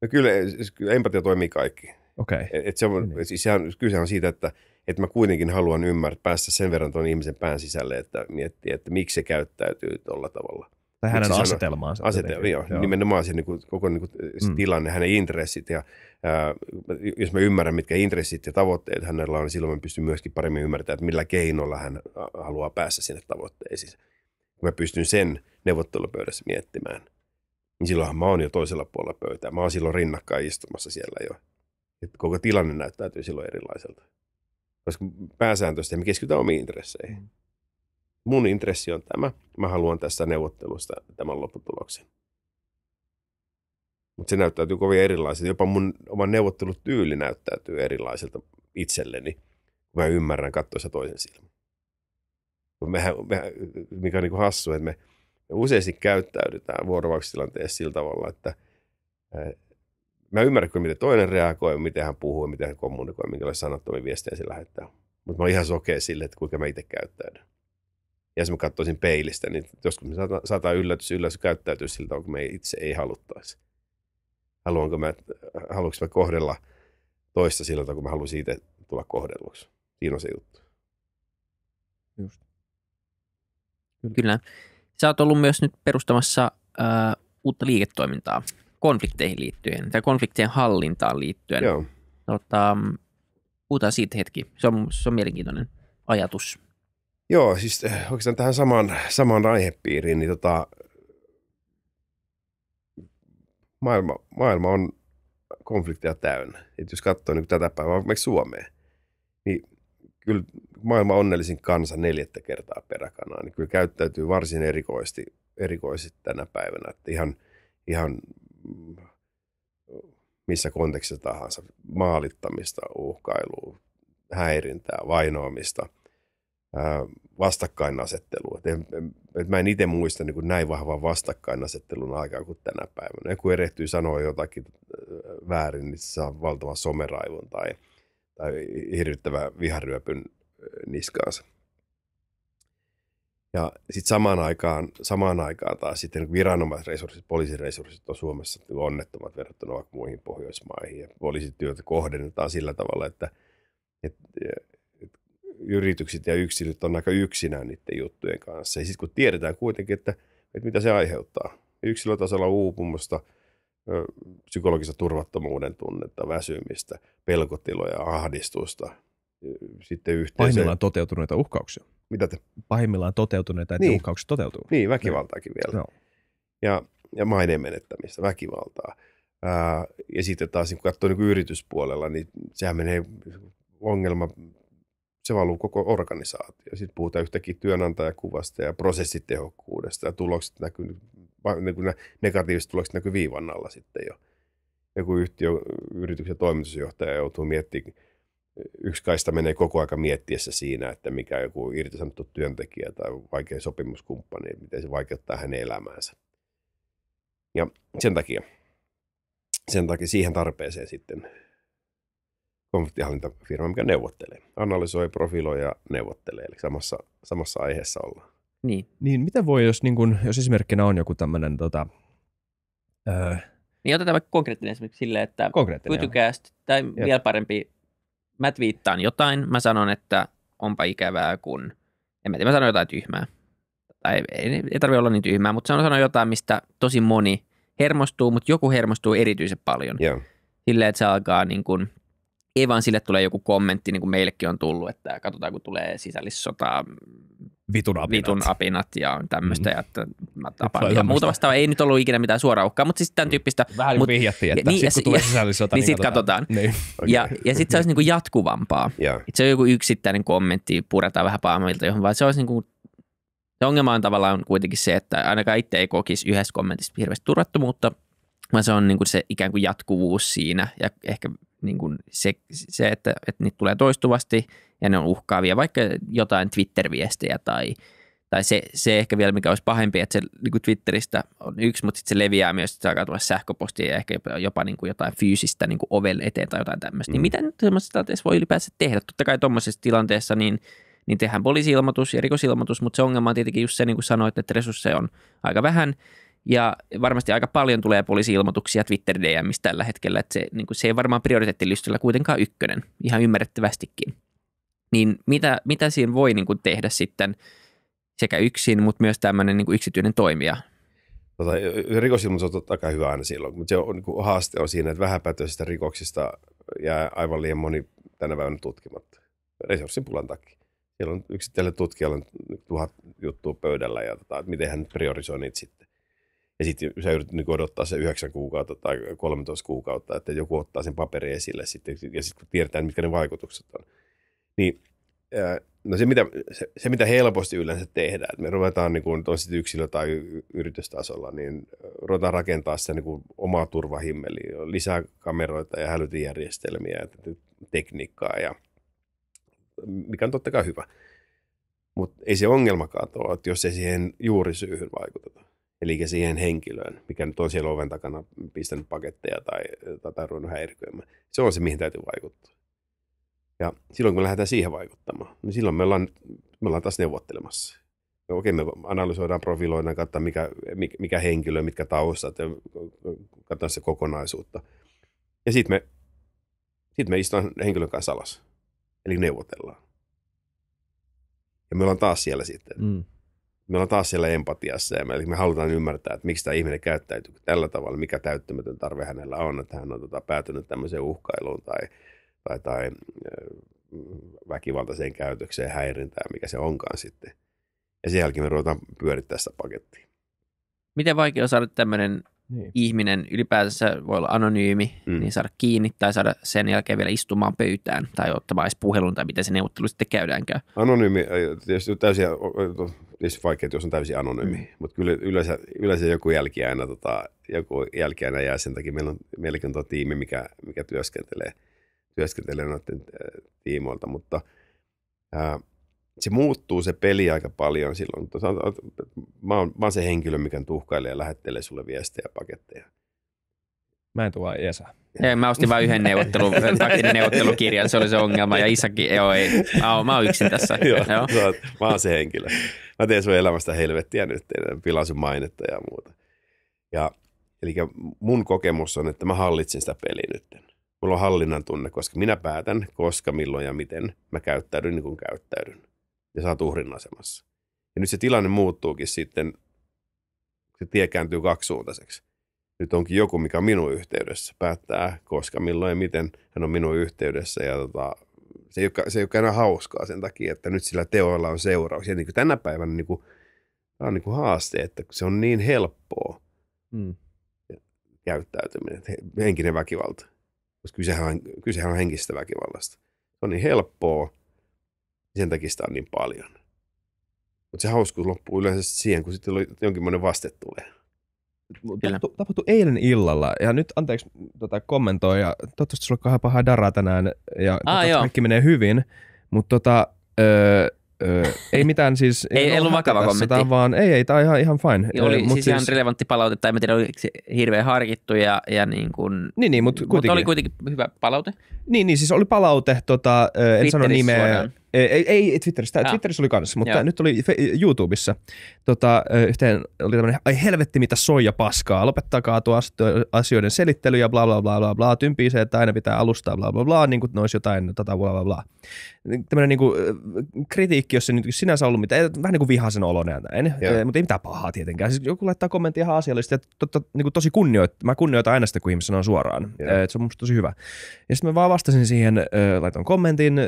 Speaker 1: No
Speaker 3: kyllä, siis kyllä empatia toimii kaikki. Okay. Et se on, niin. niin. siis sehän, kyse on siitä, että että mä kuitenkin haluan ymmärtää, päästä sen verran tuon ihmisen pään sisälle, että miettii, että miksi se käyttäytyy tuolla tavalla tai hänen asetelmaansa. Asetel, joo, joo, nimenomaan se niin koko niin kuin, se mm. tilanne, hänen intressit ja ää, jos mä ymmärrän, mitkä intressit ja tavoitteet hänellä on, niin silloin mä pystyn myöskin paremmin ymmärtämään, että millä keinolla hän haluaa päästä sinne tavoitteisiin. Kun mä pystyn sen neuvottelupöydässä miettimään, niin silloinhan mä oon jo toisella puolella pöytää. Mä oon silloin rinnakkain istumassa siellä jo. Et koko tilanne näyttäytyy silloin erilaiselta. Koska pääsääntöisesti me keskitytään omiin intresseihin. Mm mun intressi on tämä, mä haluan tässä neuvottelusta tämän lopputuloksen. Mutta se näyttäytyy kovin erilaiselta. Jopa mun oma neuvottelutyyli näyttäytyy erilaiselta itselleni, kun mä ymmärrän katsoa toisen silmän. Mehän, mehän, mikä on niin hassu, että me, me useasti käyttäydytään vuorovaikutustilanteessa sillä tavalla, että eh, mä ymmärrän kyllä, miten toinen reagoi, miten hän puhuu, miten hän kommunikoi, minkälaisia sanattomia viestejä se lähettää. Mutta mä oon ihan sokea sille, että kuinka mä itse käyttäydyn ja jos mä katsoisin peilistä, niin joskus me saadaan, yllätys, yllätys käyttäytyä siltä, onko me itse ei haluttaisi. Haluanko mä, haluanko mä kohdella toista sillä tavalla, kun mä haluan siitä tulla kohdelluksi. Siinä on se juttu.
Speaker 2: Just. Kyllä. Kyllä. Sä oot ollut myös nyt perustamassa äh, uutta liiketoimintaa konflikteihin liittyen tai konfliktien hallintaan liittyen. Joo. Tota, puhutaan siitä hetki. Se on, se on mielenkiintoinen ajatus.
Speaker 3: Joo, siis eh, oikeastaan tähän samaan, samaan aihepiiriin, niin tota, maailma, maailma on konflikteja täynnä. Et jos katsoo niin tätä päivää, vaikka Suomeen, niin kyllä maailman onnellisin kansa neljättä kertaa peräkanaa, niin kyllä käyttäytyy varsin erikoisesti, erikoisesti tänä päivänä. Että ihan, ihan missä kontekstissa tahansa, maalittamista, uhkailua, häirintää, vainoamista – vastakkainasettelua. Et en, et mä en itse muista niin näin vahvaa vastakkainasettelun aikaa kuin tänä päivänä. Ja kun erehtyy sanoa jotakin väärin, niin se saa valtavan someraivon tai, tai hirvittävän viharyöpyn niskaansa. Ja sitten samaan aikaan, samaan aikaan taas sitten niin viranomaisresurssit, poliisiresurssit on Suomessa niinku onnettomat verrattuna muihin Pohjoismaihin. Ja poliisityötä kohdennetaan sillä tavalla, että, että yritykset ja yksilöt on aika yksinään niiden juttujen kanssa. Ja sitten kun tiedetään kuitenkin, että, että mitä se aiheuttaa. Yksilötasolla uupumusta, psykologista turvattomuuden tunnetta, väsymistä, pelkotiloja, ahdistusta. Sitten
Speaker 1: yhteisö... Pahimmillaan toteutuneita uhkauksia. Mitä te? Pahimmillaan toteutuneita, että niin. uhkaukset toteutuu. Niin, väkivaltaakin vielä. No.
Speaker 3: Ja, ja maineen menettämistä, väkivaltaa. Ää, ja sitten taas kun katsoo niin kuin yrityspuolella, niin sehän menee ongelma se valuu koko organisaatio. Sitten puhutaan yhtäkkiä työnantajakuvasta ja prosessitehokkuudesta ja tulokset näkyy, niin kuin negatiiviset tulokset näkyy viivan alla sitten jo. Ja kun yhtiö, yrityksen toimitusjohtaja joutuu miettimään, yksi kaista menee koko aika miettiessä siinä, että mikä joku irtisanottu työntekijä tai vaikea sopimuskumppani, miten se vaikeuttaa hänen elämäänsä. Ja sen takia, sen takia siihen tarpeeseen sitten konfliktihallintafirma, mikä neuvottelee. Analysoi, profiloi ja neuvottelee, eli samassa, samassa aiheessa ollaan.
Speaker 1: Niin. Niin, mitä voi, jos, niin kun, jos esimerkkinä on joku tämmöinen tota, öö,
Speaker 2: niin otetaan vaikka konkreettinen esimerkiksi silleen, että Pytykääst, tai Jep. vielä parempi, mä viittaan jotain, mä sanon, että onpa ikävää, kun, en mä tiedä, mä sanon jotain tyhmää. Tai ei, ei, ei tarvitse olla niin tyhmää, mutta sanon, sanon jotain, mistä tosi moni hermostuu, mutta joku hermostuu erityisen paljon. Yeah. Silleen, että se alkaa niin kuin ei vaan sille tulee joku kommentti, niin kuin meillekin on tullut, että katsotaan kun tulee sisällissota, vitun apinat, vitun apinat ja tämmöistä, mm. ja että mä tapaan ja muuta vastaava Ei nyt ollut ikinä mitään suoraa uhkaa, mutta siis tämän tyyppistä. Vähän niin mut, vihjattiin, että niin, sitten kun tulee sisällissota, niin, niin sitten katsotaan. Niin. Okay. Ja, ja sitten se olisi niin kuin jatkuvampaa. Yeah. Se on joku yksittäinen kommentti, puretaan vähän paamilta johon, vaan se olisi niin kuin se ongelma on tavallaan kuitenkin se, että ainakaan itse ei kokisi yhdessä kommentissa hirveästi turvattomuutta, vaan se on niin kuin se ikään kuin jatkuvuus siinä ja ehkä niin kuin se, se että, että niitä tulee toistuvasti ja ne on uhkaavia, vaikka jotain Twitter-viestejä tai, tai se, se ehkä vielä, mikä olisi pahempi, että se niin kuin Twitteristä on yksi, mutta sitten se leviää myös, että se alkaa tulla sähköpostia ja ehkä jopa, jopa niin kuin jotain fyysistä niin kuin oven eteen tai jotain tämmöistä. Niin mm. Niin mitä nyt sellaisessa tilanteessa voi ylipäänsä tehdä? Totta kai tuommoisessa tilanteessa niin, niin tehdään poliisi ja rikosilmoitus, mutta se ongelma on tietenkin just se, niin kuin sanoit, että resursseja on aika vähän ja varmasti aika paljon tulee poliisiilmoituksia Twitter DMistä tällä hetkellä, että se, niin kuin, se ei varmaan prioriteettilistalla kuitenkaan ykkönen, ihan ymmärrettävästikin. Niin mitä, mitä siinä voi niin kuin, tehdä sitten sekä yksin, mutta myös tämmöinen niin kuin, yksityinen
Speaker 3: toimija? Tota, rikosilmoitus on totta kai hyvä aina silloin, mutta se on, niin kuin, haaste on siinä, että vähäpätöisistä rikoksista jää aivan liian moni tänä päivänä tutkimatta. Resurssipulan takia siellä on yksittäisellä tutkijalla tuhat juttua pöydällä ja tota, että miten hän priorisoi niitä sitten. Ja sitten sä yrität niin odottaa se 9 kuukautta tai 13 kuukautta, että joku ottaa sen paperin esille sitten, ja sitten kun tiedetään, mitkä ne vaikutukset on. Niin äh, no se, mitä, se, se, mitä helposti yleensä tehdään, että me ruvetaan, niin kuin, on yksilö- tai yritystasolla, niin äh, ruvetaan rakentaa sitä niin kuin, omaa turvahimmeliä, lisää kameroita ja hälytijärjestelmiä ja tekniikkaa, ja, mikä on totta kai hyvä. Mutta ei se ongelma katoa, että jos ei siihen juurisyyhyn vaikuteta eli siihen henkilöön, mikä nyt on siellä oven takana pistänyt paketteja tai, tai, tai ruvennut häiriköimään. Se on se, mihin täytyy vaikuttaa. Ja silloin, kun me lähdetään siihen vaikuttamaan, niin silloin me ollaan, me ollaan taas neuvottelemassa. No okei, me analysoidaan, profiloidaan, katsotaan mikä, mikä henkilö, mitkä taustat, ja katsotaan se kokonaisuutta. Ja sitten me, sit me istutaan henkilön kanssa alas, eli neuvotellaan. Ja me ollaan taas siellä sitten. Mm me ollaan taas siellä empatiassa ja me, eli me halutaan ymmärtää, että miksi tämä ihminen käyttäytyy tällä tavalla, mikä täyttämätön tarve hänellä on, että hän on tota, päätynyt tämmöiseen uhkailuun tai, tai, tai väkivaltaiseen käytökseen, häirintään, mikä se onkaan sitten. Ja sen jälkeen me ruvetaan pyörittää sitä pakettia.
Speaker 2: Miten vaikea on saada tämmöinen niin. ihminen ylipäätänsä voi olla anonyymi, mm. niin saada kiinni tai saada sen jälkeen vielä istumaan pöytään tai ottamaan edes puhelun tai miten se neuvottelu sitten käydäänkään.
Speaker 3: Anonyymi, tietysti täysin, tietysti vaikea, jos on täysin anonyymi, mm. Niin. mutta kyllä yleensä, yleensä joku jälki aina, tota, joku jälki aina jää sen takia. Meillä on melkein tuo tiimi, mikä, mikä työskentelee, työskentelee noiden tiimoilta, mutta äh, se muuttuu se peli aika paljon silloin. Mä oon, mä oon se henkilö, mikä tuhkailee ja lähettelee sulle viestejä ja paketteja.
Speaker 1: Mä en tuo Esa. Ei, mä ostin vain yhden neuvottelu, neuvottelukirjan, se oli se ongelma, ja isäkin, joo ei, mä oon, mä
Speaker 2: oon yksin tässä. joo, joo. Sä
Speaker 3: oot, mä oon se henkilö. Mä teen sun elämästä helvettiä nyt, pilaan sun mainetta ja muuta. Ja, eli mun kokemus on, että mä hallitsin sitä peliä nyt. Mulla on hallinnan tunne, koska minä päätän, koska, milloin ja miten mä käyttäydyn niin kuin käyttäydyn ja sä oot uhrin asemassa. Ja nyt se tilanne muuttuukin sitten, se tie kääntyy kaksisuuntaiseksi. Nyt onkin joku, mikä on minun yhteydessä, päättää koska, milloin ja miten hän on minun yhteydessä. Ja tota, se, ei ole, se ei ole enää hauskaa sen takia, että nyt sillä teoilla on seuraus. Ja niin kuin tänä päivänä niin kuin, tämä on niin kuin haaste, että se on niin helppoa mm. käyttäytyminen, henkinen väkivalta. Koska kysehän on, kysehän on henkistä väkivallasta. Se on niin helppoa, sen takia sitä on niin paljon. Mutta se hauskuus loppuu yleensä siihen, kun sitten jonkinlainen vaste tulee.
Speaker 1: Tapahtui, tapahtui eilen illalla, ja nyt anteeksi tota, kommentoin, ja toivottavasti sulla on paha daraa tänään, ja Aa, kaikki menee hyvin, mutta tota, öö, öö, ei mitään siis... ei, ei ollut vakava tässä, kommentti. vaan, ei, ei, tämä on ihan, ihan fine. Joo, oli Mut siis, siis
Speaker 2: relevantti palautetta, en tiedä, oliko se hirveän harkittu, ja, ja niin kuin... Niin, niin mutta kuitenkin. Mut oli kuitenkin hyvä palaute.
Speaker 1: Niin, niin siis oli palaute, tota, en sano nimeä. Suoraan ei, ei Twitterissä, Twitterissä oli kanssa, mutta Jaa. nyt oli YouTubessa. Tota, yhteen oli tämmöinen, ai helvetti mitä soija paskaa, lopettakaa tuo asioiden selittely ja bla bla bla bla bla, tympii se, että aina pitää alustaa bla bla bla, niin kuin nois jotain, no, tota bla bla bla. Tämmöinen niin kuin, niinku, kritiikki, jos se nyt sinänsä ollut mitään, vähän niin kuin vihaisen oloinen, näin, Jaa. mutta ei mitään pahaa tietenkään. Siis joku laittaa kommenttia ihan asiallisesti, että to, niin kuin tosi kunnioit, mä kunnioitan aina sitä, kun ihmiset sanoo suoraan. Et se on musta tosi hyvä. Ja sitten mä vaan vastasin siihen, laitoin kommentin,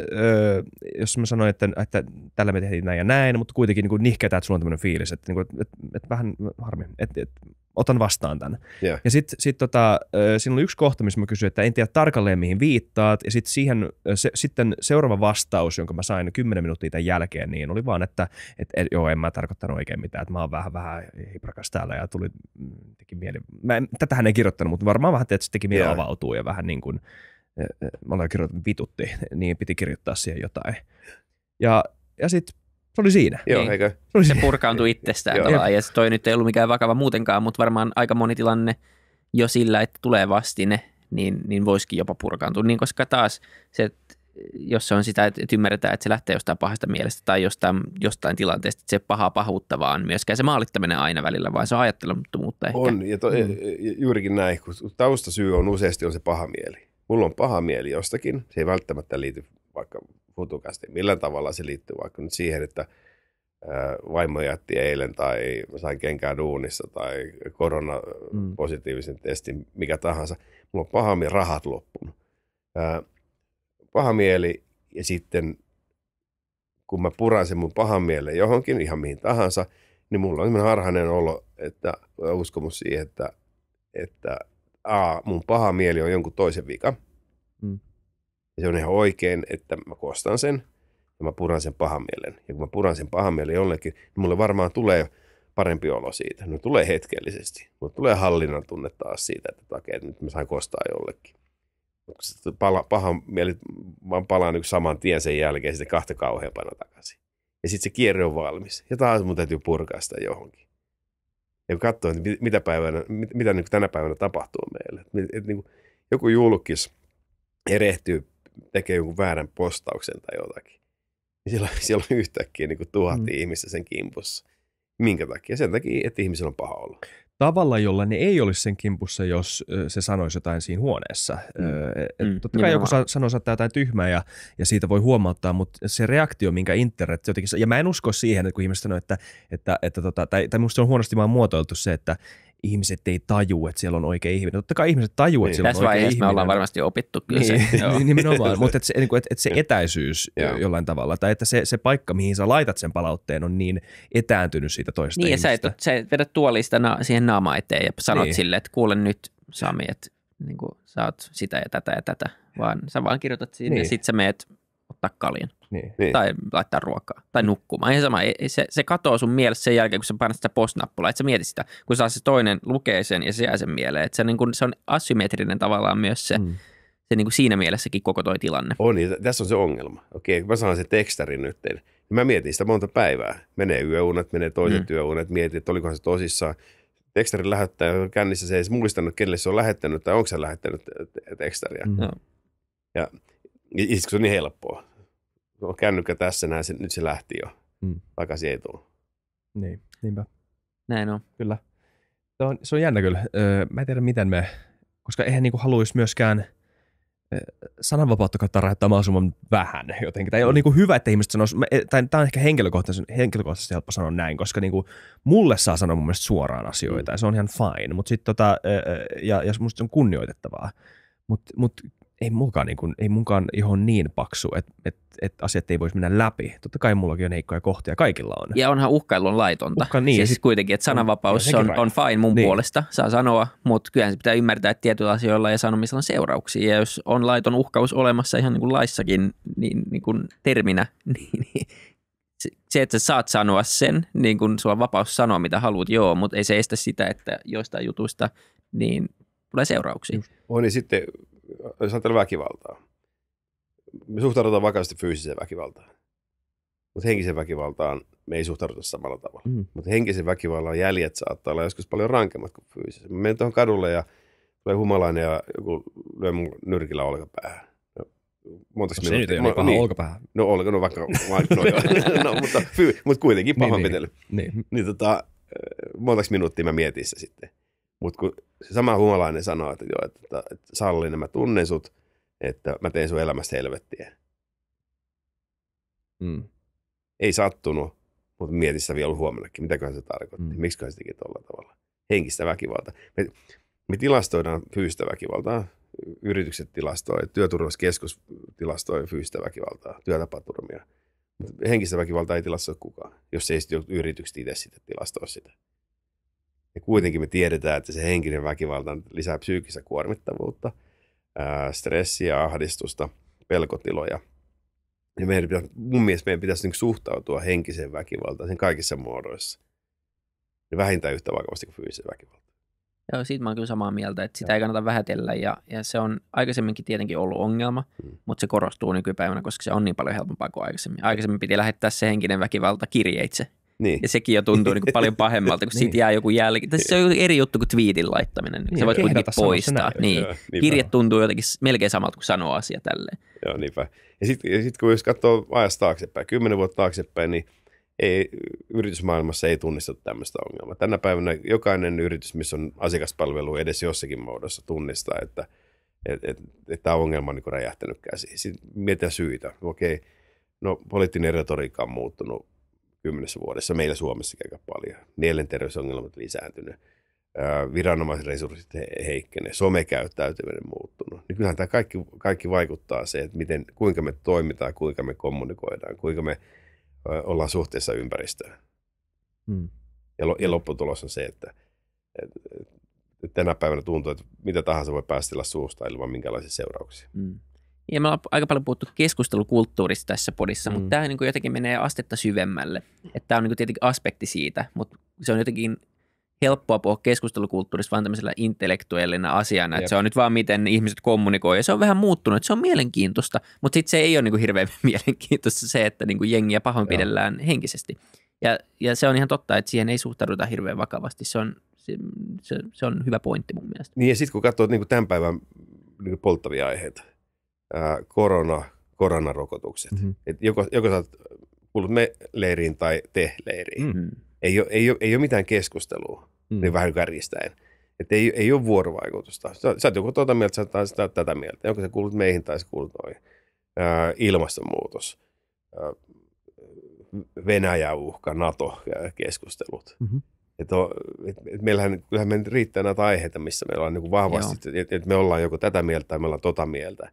Speaker 1: jos jos mä sanoin, että, että tällä me tehtiin näin ja näin, mutta kuitenkin niin nihketään, että sulla on tämmöinen fiilis, että, niin kuin, että, että vähän harmi, että, että otan vastaan tämän. Yeah. Ja sitten sit tota, siinä oli yksi kohta, missä mä kysyin, että en tiedä tarkalleen mihin viittaat, ja sit siihen, se, sitten seuraava vastaus, jonka mä sain 10 minuuttia tämän jälkeen, niin oli vaan, että et, et, joo, en mä tarkoittanut oikein mitään, että mä oon vähän, vähän hiprakas täällä ja tuli, mm, teki mieli, mä en, tätähän ei kirjoittanut, mutta varmaan vähän, että se teki mieli yeah. avautuu ja vähän niin kuin, mä olen kirjoittanut vitutti, niin piti kirjoittaa siihen jotain. Ja, ja sitten se oli siinä. Joo, niin. eikö? Se, se purkaantui itsestään Joo.
Speaker 2: ja toi nyt ei ollut mikään vakava muutenkaan, mutta varmaan aika moni tilanne jo sillä, että tulee vastine, niin, niin voisikin jopa purkaantua. Niin koska taas se, että jos se on sitä, että ymmärretään, että se lähtee jostain pahasta mielestä tai jostain, jostain tilanteesta, että se paha pahuutta vaan myöskään se maalittaminen aina välillä, vaan se on ajattelemattomuutta
Speaker 3: ehkä. On, ja to, mm. E, e, juurikin näin, kun taustasyy on useasti on se paha mieli mulla on paha mieli jostakin, se ei välttämättä liity vaikka futukästi millä tavalla se liittyy vaikka nyt siihen, että vaimo jätti eilen tai sain kenkään duunissa tai koronapositiivisen mm. testin, mikä tahansa. Mulla on paha mieli, rahat loppunut. Paha mieli ja sitten kun mä puran sen mun pahan mieleen johonkin, ihan mihin tahansa, niin mulla on harhainen olo, että uskomus siihen, että, että a, mun paha mieli on jonkun toisen vika. Mm. Ja se on ihan oikein, että mä kostan sen ja mä puran sen pahan mielen. Ja kun mä puran sen pahan mielen jollekin, niin mulle varmaan tulee parempi olo siitä. No tulee hetkellisesti. Mulle tulee hallinnan tunne taas siitä, että, takia, että nyt mä sain kostaa jollekin. Mutta pala, paha mieli vaan palaan yksi niinku saman tien sen jälkeen sitten kahta kauheampana takaisin. Ja sitten se kierre on valmis. Ja taas mun täytyy purkaa sitä johonkin ja katsoa, että mitä, päivänä, mitä, mitä niin tänä päivänä tapahtuu meille. Että, et, niin kuin joku julkis erehtyy, tekee jonkun väärän postauksen tai jotakin. Niin siellä, siellä on yhtäkkiä niin kuin tuhat mm. ihmistä sen kimpussa. Minkä takia? Sen takia, että ihmisellä on paha olla
Speaker 1: tavalla, jolla ne ei olisi sen kimpussa, jos se sanoisi jotain siinä huoneessa. Mm. mm, totta kai joku sa- sanoo saattaa jotain tyhmää ja, ja siitä voi huomauttaa, mutta se reaktio, minkä internet jotenkin, ja mä en usko siihen, että kun ihmiset sanoo, että, että, että tota, tai, tai musta on huonosti vaan muotoiltu se, että, ihmiset ei taju, että siellä on oikea ihminen. Totta kai ihmiset tajuu, että niin. siellä on Tässä oikea ihminen. me ollaan
Speaker 2: varmasti opittu
Speaker 1: kyllä niin. se. niin, Nimenomaan, mutta että niinku, se, niin kuin, että, että se etäisyys jollain tavalla, tai että se, se paikka, mihin sä laitat sen palautteen, on niin etääntynyt siitä toista Niin, ihmistä. ja sä,
Speaker 2: et, sä et vedät tuolista na- siihen naamaan eteen ja sanot niin. sille, että kuule nyt Sami, että niin kuin, sä oot sitä ja tätä ja tätä, vaan sä vaan kirjoitat sinne niin. ja sit sä meet ottaa kalin. Niin, niin. Tai laittaa ruokaa. Tai nukkumaan. Ihan sama. Se, se katoaa sun mielessä sen jälkeen, kun sä painat sitä post-nappulaa. että sä mietit sitä, kun saa se toinen lukee sen ja se jää sen mieleen. Että se, niin kun, se on asymmetrinen tavallaan myös se, mm. se niin kuin siinä mielessäkin koko toi tilanne.
Speaker 3: On, niin, tässä on se ongelma. Okei, mä saan sen tekstarin nyt. Niin mä mietin sitä monta päivää. Menee yöunet, menee toiset mm. yöunet, mietin, että olikohan se tosissaan tekstarin lähettäjä kännissä se ei edes muistanut, kenelle se on lähettänyt tai onko se lähettänyt tekstaria. Mm. Ja, ja ja se on niin helppoa no, kännykkä tässä näin, se, nyt se lähti jo. Mm. Takaisin ei tullut.
Speaker 1: Niin, niinpä. Näin on. Kyllä. Se on, se on jännä kyllä. Öö, mä en tiedä miten me, koska eihän niinku haluaisi myöskään sananvapautta kannattaa rajoittaa mahdollisimman vähän jotenkin. Tämä on kuin niinku hyvä, että ihmiset e- tai tämä on ehkä henkilökohtaisesti, henkilökohtaisesti helppo sanoa näin, koska kuin niinku mulle saa sanoa mun mielestä suoraan asioita mm. ja se on ihan fine, mutta sit tota, ja, ja musta se on kunnioitettavaa. Mutta mut ei mukaan, niin kuin, ei munkaan ihon niin paksu, että et, et asiat ei voisi mennä läpi. Totta kai mullakin on heikkoja kohtia, kaikilla on.
Speaker 2: Ja onhan uhkailun laitonta. Uhka, niin, siis, kuitenkin, että sananvapaus on, on, on fine mun niin. puolesta, saa sanoa, mutta kyllähän se pitää ymmärtää, että tietyillä asioilla ja sanomisella on seurauksia. Ja jos on laiton uhkaus olemassa ihan niin kuin laissakin niin, niin kuin terminä, niin, niin se, että sä saat sanoa sen, niin kun sulla on vapaus sanoa mitä haluat, joo, mutta ei se estä sitä, että joistain jutuista niin tulee seurauksia.
Speaker 3: Voi niin sitten jos ajatellaan väkivaltaa, me suhtaudutaan vakavasti fyysiseen väkivaltaan. Mutta henkisen väkivaltaan me ei suhtauduta samalla tavalla. Mm. Mutta henkisen väkivallan jäljet saattaa olla joskus paljon rankemmat kuin fyysisen. Mä menen tuohon kadulle ja tulee humalainen ja joku lyö mun nyrkillä olkapäähän. No, no se minuuttia? nyt ei ole niin paha niin. olkapäähän. No olka, no vaikka, vaikka no, no, mutta, fyy, mutta kuitenkin pahoinpitely. Niin, niin. niin. niin tota, eh, montaks minuuttia mä mietin sitä sitten. Mutta kun se sama humalainen sanoo, että, joo, että, että, että Sallinen, mä tunnen sut, että mä teen sun elämästä helvettiä. Mm. Ei sattunut, mutta mieti sitä vielä huomennakin. Mitäköhän se tarkoitti? Mm. Miksiköhän se teki tuolla tavalla? Henkistä väkivaltaa. Me, me tilastoidaan fyysistä väkivaltaa. Yritykset tilastoivat, työturvallisuuskeskus tilastoi fyysistä väkivaltaa, työtapaturmia. Mutta henkistä väkivaltaa ei tilastoi kukaan, jos ei yritykset itse sitten tilastoi sitä. Ja kuitenkin me tiedetään, että se henkinen väkivalta lisää psyykkistä kuormittavuutta, stressiä, ahdistusta, pelkotiloja. Ja meidän pitäisi, mun mielestä meidän pitäisi niinku suhtautua henkiseen väkivaltaan sen kaikissa muodoissa. Ja vähintään yhtä vakavasti kuin fyysisen väkivalta.
Speaker 2: Joo, siitä mä oon kyllä samaa mieltä, että sitä ja. ei kannata vähätellä ja, ja se on aikaisemminkin tietenkin ollut ongelma, hmm. mutta se korostuu nykypäivänä, koska se on niin paljon helpompaa kuin aikaisemmin. Aikaisemmin piti lähettää se henkinen väkivalta kirjeitse niin. Ja sekin jo tuntuu niin kuin paljon pahemmalta, kun niin. siitä jää joku jälki. Tässä on eri juttu kuin tweetin laittaminen. Niin, niin, Sä voit kuitenkin poistaa. Niin. Joo, Kirje tuntuu jotenkin melkein samalta kuin sanoa asia tälleen.
Speaker 3: Joo, niinpä. Ja sitten sit kun jos katsoo ajasta taaksepäin, kymmenen vuotta taaksepäin, niin ei, yritysmaailmassa ei tunnista tämmöistä ongelmaa. Tänä päivänä jokainen yritys, missä on asiakaspalvelu edes jossakin muodossa, tunnistaa, että et, et, et tämä ongelma on niin räjähtänyt käsiin. Sitten mietitään syitä. Okei, no poliittinen retoriikka on muuttunut, kymmenessä vuodessa, meillä Suomessa aika paljon. Mielenterveysongelmat lisääntynyt, viranomaisresurssit heikkenee, somekäyttäytyminen muuttunut. Niin kyllähän tämä kaikki, kaikki vaikuttaa se, että miten, kuinka me toimitaan, kuinka me kommunikoidaan, kuinka me ollaan suhteessa ympäristöön. Hmm. Ja, lopputulos on se, että, että tänä päivänä tuntuu, että mitä tahansa voi päästellä suusta ilman minkälaisia seurauksia.
Speaker 2: Hmm ja me ollaan aika paljon puhuttu keskustelukulttuurista tässä podissa, mm. mutta tämä niin kuin jotenkin menee astetta syvemmälle. Että tämä on niin kuin tietenkin aspekti siitä, mutta se on jotenkin helppoa puhua keskustelukulttuurista vaan tämmöisellä intellektuellina asiana. Että se on nyt vaan miten ihmiset kommunikoi ja se on vähän muuttunut. Että se on mielenkiintoista, mutta sitten se ei ole niin kuin hirveän mielenkiintoista se, että niin kuin jengiä pahoinpidellään Joo. henkisesti. Ja, ja se on ihan totta, että siihen ei suhtauduta hirveän vakavasti. Se on,
Speaker 3: se, se, se on hyvä pointti mun mielestä. Niin ja sitten kun katsoo niin kuin tämän päivän niin kuin polttavia aiheita, korona, koronarokotukset. Mm-hmm. Et joko, joko sä oot kuulut me leiriin tai te leiriin. Mm-hmm. Ei, ole, ei, ole, ei ole mitään keskustelua, mm-hmm. niin vähän kärjistäen. Että ei, ei ole vuorovaikutusta. Sä, sä oot joko tuota mieltä, sä tai sitä, tätä mieltä. Joko sä kuulut meihin tai sä kuulut noin. Ää, ilmastonmuutos. Ää, Venäjä-uhka, NATO-keskustelut. Mm-hmm. Että et, et meillähän kyllähän me riittää näitä aiheita, missä me ollaan niin kuin vahvasti, että et me ollaan joko tätä mieltä tai me ollaan tota mieltä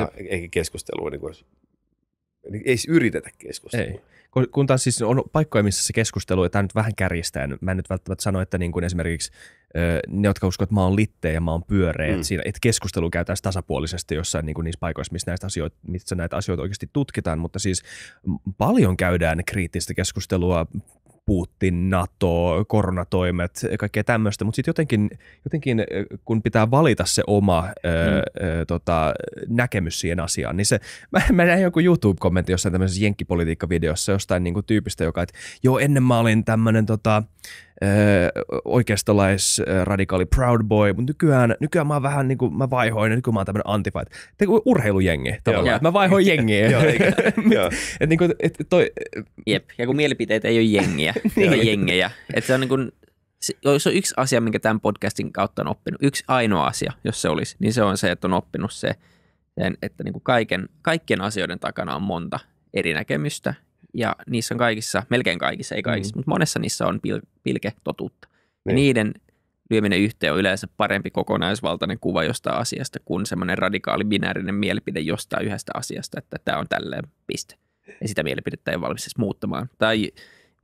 Speaker 3: ja Jep. eikä keskustelua niin kuin, niin ei yritetä
Speaker 1: keskustelua. Ei. Kun, taas siis on paikkoja, missä se keskustelu, ja tämä nyt vähän kärjistää, mä en nyt välttämättä sano, että niin kuin esimerkiksi ne, jotka uskovat, että mä oon litteä ja mä oon pyöreä, mm. että, siinä, että keskustelu käytäisiin tasapuolisesti jossain niin kuin niissä paikoissa, missä näitä, asioita, missä näitä asioita oikeasti tutkitaan, mutta siis paljon käydään kriittistä keskustelua Putin, NATO, koronatoimet, kaikkea tämmöistä, mutta sitten jotenkin, jotenkin, eh, kun pitää valita se oma eh, mm. ö, eh, ö, tota, näkemys siihen asiaan, niin se, mä, mä näin joku YouTube-kommentti jossain tämmöisessä jenkkipolitiikkavideossa jostain niin kuin tyypistä, joka, että joo ennen mä olin tämmöinen tota, oikeistolais radikaali Proud Boy, mutta nykyään, nykyään mä oon vähän niin kuin, mä vaihoin, nyt kun mä oon tämmöinen että urheilujengi tavallaan, että mä vaihoin jengiä. Joo, eikä. niin kuin, että
Speaker 2: toi... Jep, ja kun mielipiteet ei ole jengiä, niin. ei ole jengejä. että se on niin kuin, se, jos on yksi asia, minkä tämän podcastin kautta on oppinut, yksi ainoa asia, jos se olisi, niin se on se, että on oppinut se, että niin kuin kaiken, kaikkien asioiden takana on monta eri näkemystä ja niissä on kaikissa, melkein kaikissa, ei kaikissa, mm. mutta monessa niissä on pil, pilke totuutta. Niin. Ja niiden lyöminen yhteen on yleensä parempi kokonaisvaltainen kuva jostain asiasta kuin semmoinen radikaali binäärinen mielipide jostain yhdestä asiasta, että tämä on tälleen piste. Ja sitä mielipidettä ei ole valmis muuttamaan. Tai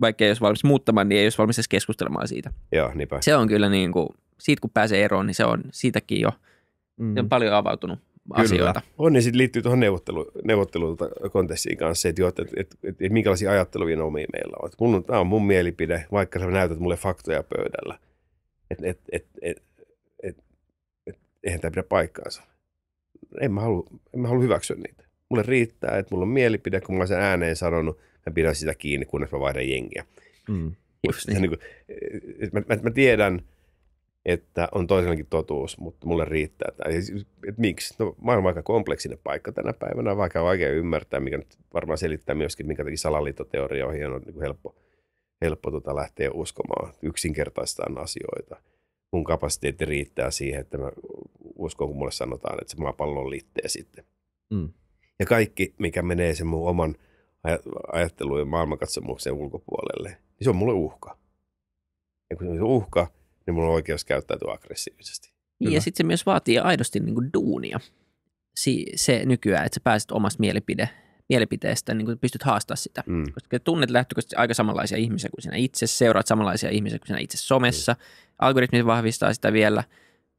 Speaker 2: vaikka ei olisi valmis muuttamaan, niin ei olisi valmis keskustelemaan siitä. Joo, niinpä. Se on kyllä niin kuin, siitä kun pääsee eroon, niin se on siitäkin jo mm. se on paljon avautunut
Speaker 3: asioita. On, niin sitten liittyy tuohon neuvottelu, neuvottelukontessiin kanssa, että, että, että, että, että että minkälaisia ajatteluvia omia meillä on. Mun, on, tämä on mun mielipide, vaikka sä näytät mulle faktoja pöydällä. Että et, et, et, et, et, et, eihän tämä pidä paikkaansa. En mä, halua, en mä halua hyväksyä niitä. Mulle riittää, että mulla on mielipide, kun mä olen sen ääneen sanonut, mä pidän sitä kiinni, kunnes mä vaihdan jengiä. Mm, just niin. niin kuin, mä, mä, mä tiedän – että on toisenkin totuus, mutta mulle riittää. Siis, et miksi? No, maailma on aika kompleksinen paikka tänä päivänä, vaikka on vaikea ymmärtää, mikä nyt varmaan selittää myöskin, minkä takia salaliittoteoria on hieno, niin kuin helppo, helppo tota lähteä uskomaan, yksinkertaistaan asioita. Mun kapasiteetti riittää siihen, että mä uskon, kun mulle sanotaan, että se maapallo on liitteen sitten. Mm. Ja kaikki, mikä menee sen mun oman ajattelun ja maailmankatsomuksen ulkopuolelle, niin se on mulle uhka. Ja kun se on uhka, niin mulla on oikeus käyttäytyä aggressiivisesti.
Speaker 2: Niin, Hyvä. ja sitten se myös vaatii aidosti niin kuin duunia si- se nykyään, että sä pääset omasta mielipide, mielipiteestä, niin kuin pystyt haastaa sitä. Mm. Koska tunnet lähtökohtaisesti aika samanlaisia ihmisiä kuin sinä itse, seuraat samanlaisia ihmisiä kuin sinä itse somessa. Mm. Algoritmit vahvistaa sitä vielä.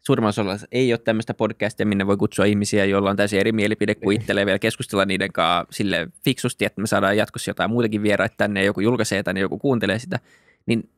Speaker 2: Suurimmassa osassa ei ole tämmöistä podcastia, minne voi kutsua ihmisiä, joilla on täysin eri mielipide kuin niin. itselleen vielä keskustella niiden kanssa sille fiksusti, että me saadaan jatkossa jotain muutakin vieraita tänne, joku julkaisee tänne, joku kuuntelee sitä. Niin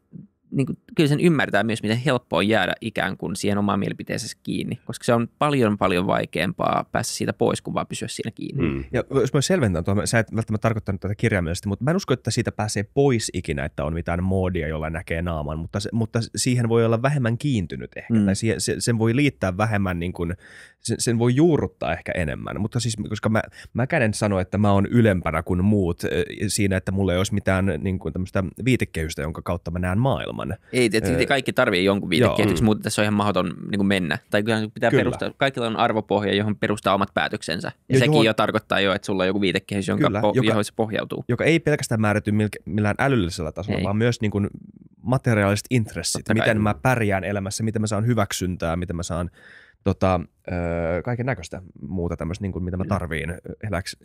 Speaker 2: niin kuin, kyllä sen ymmärtää myös, miten helppoa on jäädä ikään kuin siihen omaan mielipiteensä kiinni, koska se on paljon paljon vaikeampaa päästä siitä pois, kuin vaan pysyä siinä kiinni. Mm.
Speaker 1: Ja jos mä selventän tuohon, sä et välttämättä tarkoittanut tätä kirjaimellisesti, mutta mä en usko, että siitä pääsee pois ikinä, että on mitään moodia, jolla näkee naaman, mutta, se, mutta siihen voi olla vähemmän kiintynyt ehkä, mm. tai siihen, se, sen voi liittää vähemmän, niin kuin, sen, sen voi juurruttaa ehkä enemmän, mutta siis, koska mä, mä käden sanoa, että mä oon ylempänä kuin muut eh, siinä, että mulla ei olisi mitään niin kuin tämmöistä viitekehystä, jonka kautta mä näen maailman ilman. Ei, tietysti äh, kaikki
Speaker 2: tarvii jonkun viitekehityksen, mutta tässä on ihan mahdoton niin kuin mennä. Tai kyllä pitää Kyllä. perustaa, kaikilla on arvopohja, johon perustaa omat päätöksensä. Ja, ja sekin johon... jo tarkoittaa jo, että sulla on joku viitekehys, jonka Kyllä, po- joka, johon se pohjautuu.
Speaker 1: Joka ei pelkästään määrity millään älyllisellä tasolla, ei. vaan myös niin kuin materiaaliset intressit. Totta miten kai. mä pärjään elämässä, miten mä saan hyväksyntää, miten mä saan tota, kaiken näköistä muuta tämmöistä, niin kuin, mitä mä tarviin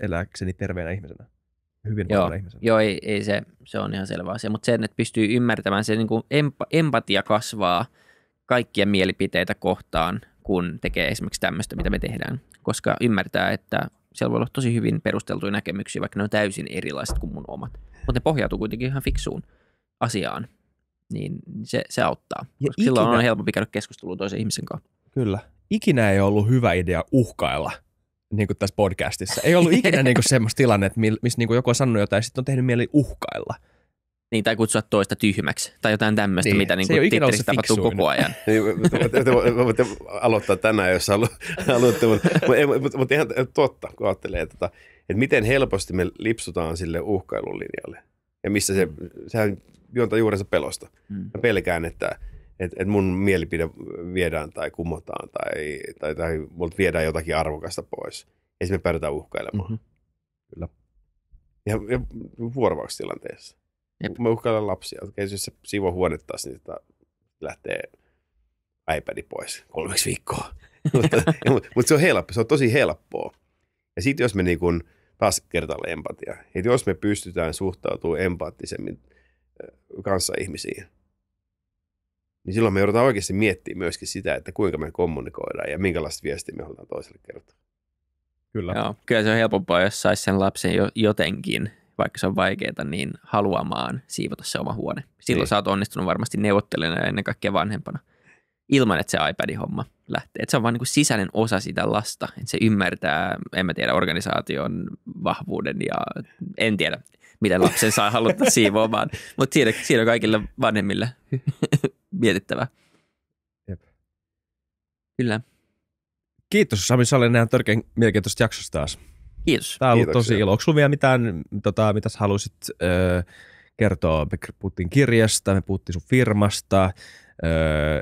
Speaker 1: eläkseni terveenä ihmisenä hyvin joo,
Speaker 2: Joo, ei, ei se, se on ihan selvä asia, mutta sen, että pystyy ymmärtämään, se niin kuin empa, empatia kasvaa kaikkia mielipiteitä kohtaan, kun tekee esimerkiksi tämmöistä, mitä me tehdään, koska ymmärtää, että siellä voi olla tosi hyvin perusteltuja näkemyksiä, vaikka ne on täysin erilaiset kuin mun omat, mutta ne pohjautuu kuitenkin ihan fiksuun asiaan, niin se, se auttaa, ja koska ikinä, silloin on
Speaker 1: helpompi käydä keskustelua toisen ihmisen kanssa. Kyllä. Ikinä ei ollut hyvä idea uhkailla – niin kuin tässä podcastissa. Ei ollut ikinä niin kuin semmoista tilannetta, missä niin kuin joku on sanonut jotain ja sitten on tehnyt mieli uhkailla.
Speaker 2: Niin, tai kutsua toista tyhmäksi tai jotain tämmöistä, niin. mitä niin kuin Twitterissä
Speaker 1: tapahtuu koko ajan. niin,
Speaker 3: voitte aloittaa tänään, jos haluatte, mutta, mutta, mutta ihan totta, kun ajattelee, että, tota, että miten helposti me lipsutaan sille linjalle Ja missä se, sehän juontaa juurensa pelosta. Mä mm. pelkään, että – että et mun mielipide viedään tai kumotaan tai, tai, tai multa viedään jotakin arvokasta pois. Ei se me päädytään uhkailemaan. Mm-hmm. Kyllä. Ja, ja vuorovaustilanteessa. Jep. Me uhkaillaan lapsia. Okei, jos se siivoo huonetta, niin sitä lähtee iPadi pois kolmeksi viikkoa. Mutta mutta, se on helppo, se on tosi helppoa. Ja sitten jos me niin kun, taas kertaalle empatia, että jos me pystytään suhtautumaan empaattisemmin äh, kanssa ihmisiin – niin silloin me joudutaan oikeasti miettimään myöskin sitä, että kuinka me kommunikoidaan ja minkälaista viestiä me halutaan toiselle kertoa.
Speaker 2: Kyllä. Joo, kyllä se on helpompaa, jos saisi sen lapsen jo, jotenkin, vaikka se on vaikeaa, niin haluamaan siivota se oma huone. Silloin niin. sä oot onnistunut varmasti neuvottelijana ja ennen kaikkea vanhempana ilman, että se iPadin homma lähtee. Että se on vain niin sisäinen osa sitä lasta, että se ymmärtää, en mä tiedä, organisaation vahvuuden ja en tiedä, miten lapsen saa haluta siivoamaan. Mutta siinä, siinä on kaikille vanhemmille mietittävä.
Speaker 3: Jep.
Speaker 1: Kyllä. Kiitos Sami Salinen ihan törkeän mielenkiintoista jaksosta taas. Kiitos. Tämä on ollut tosi ilo. Onko vielä mitään, tota, mitä sä haluaisit öö, kertoa? Me puhuttiin kirjasta, me puhuttiin sun firmasta. Öö,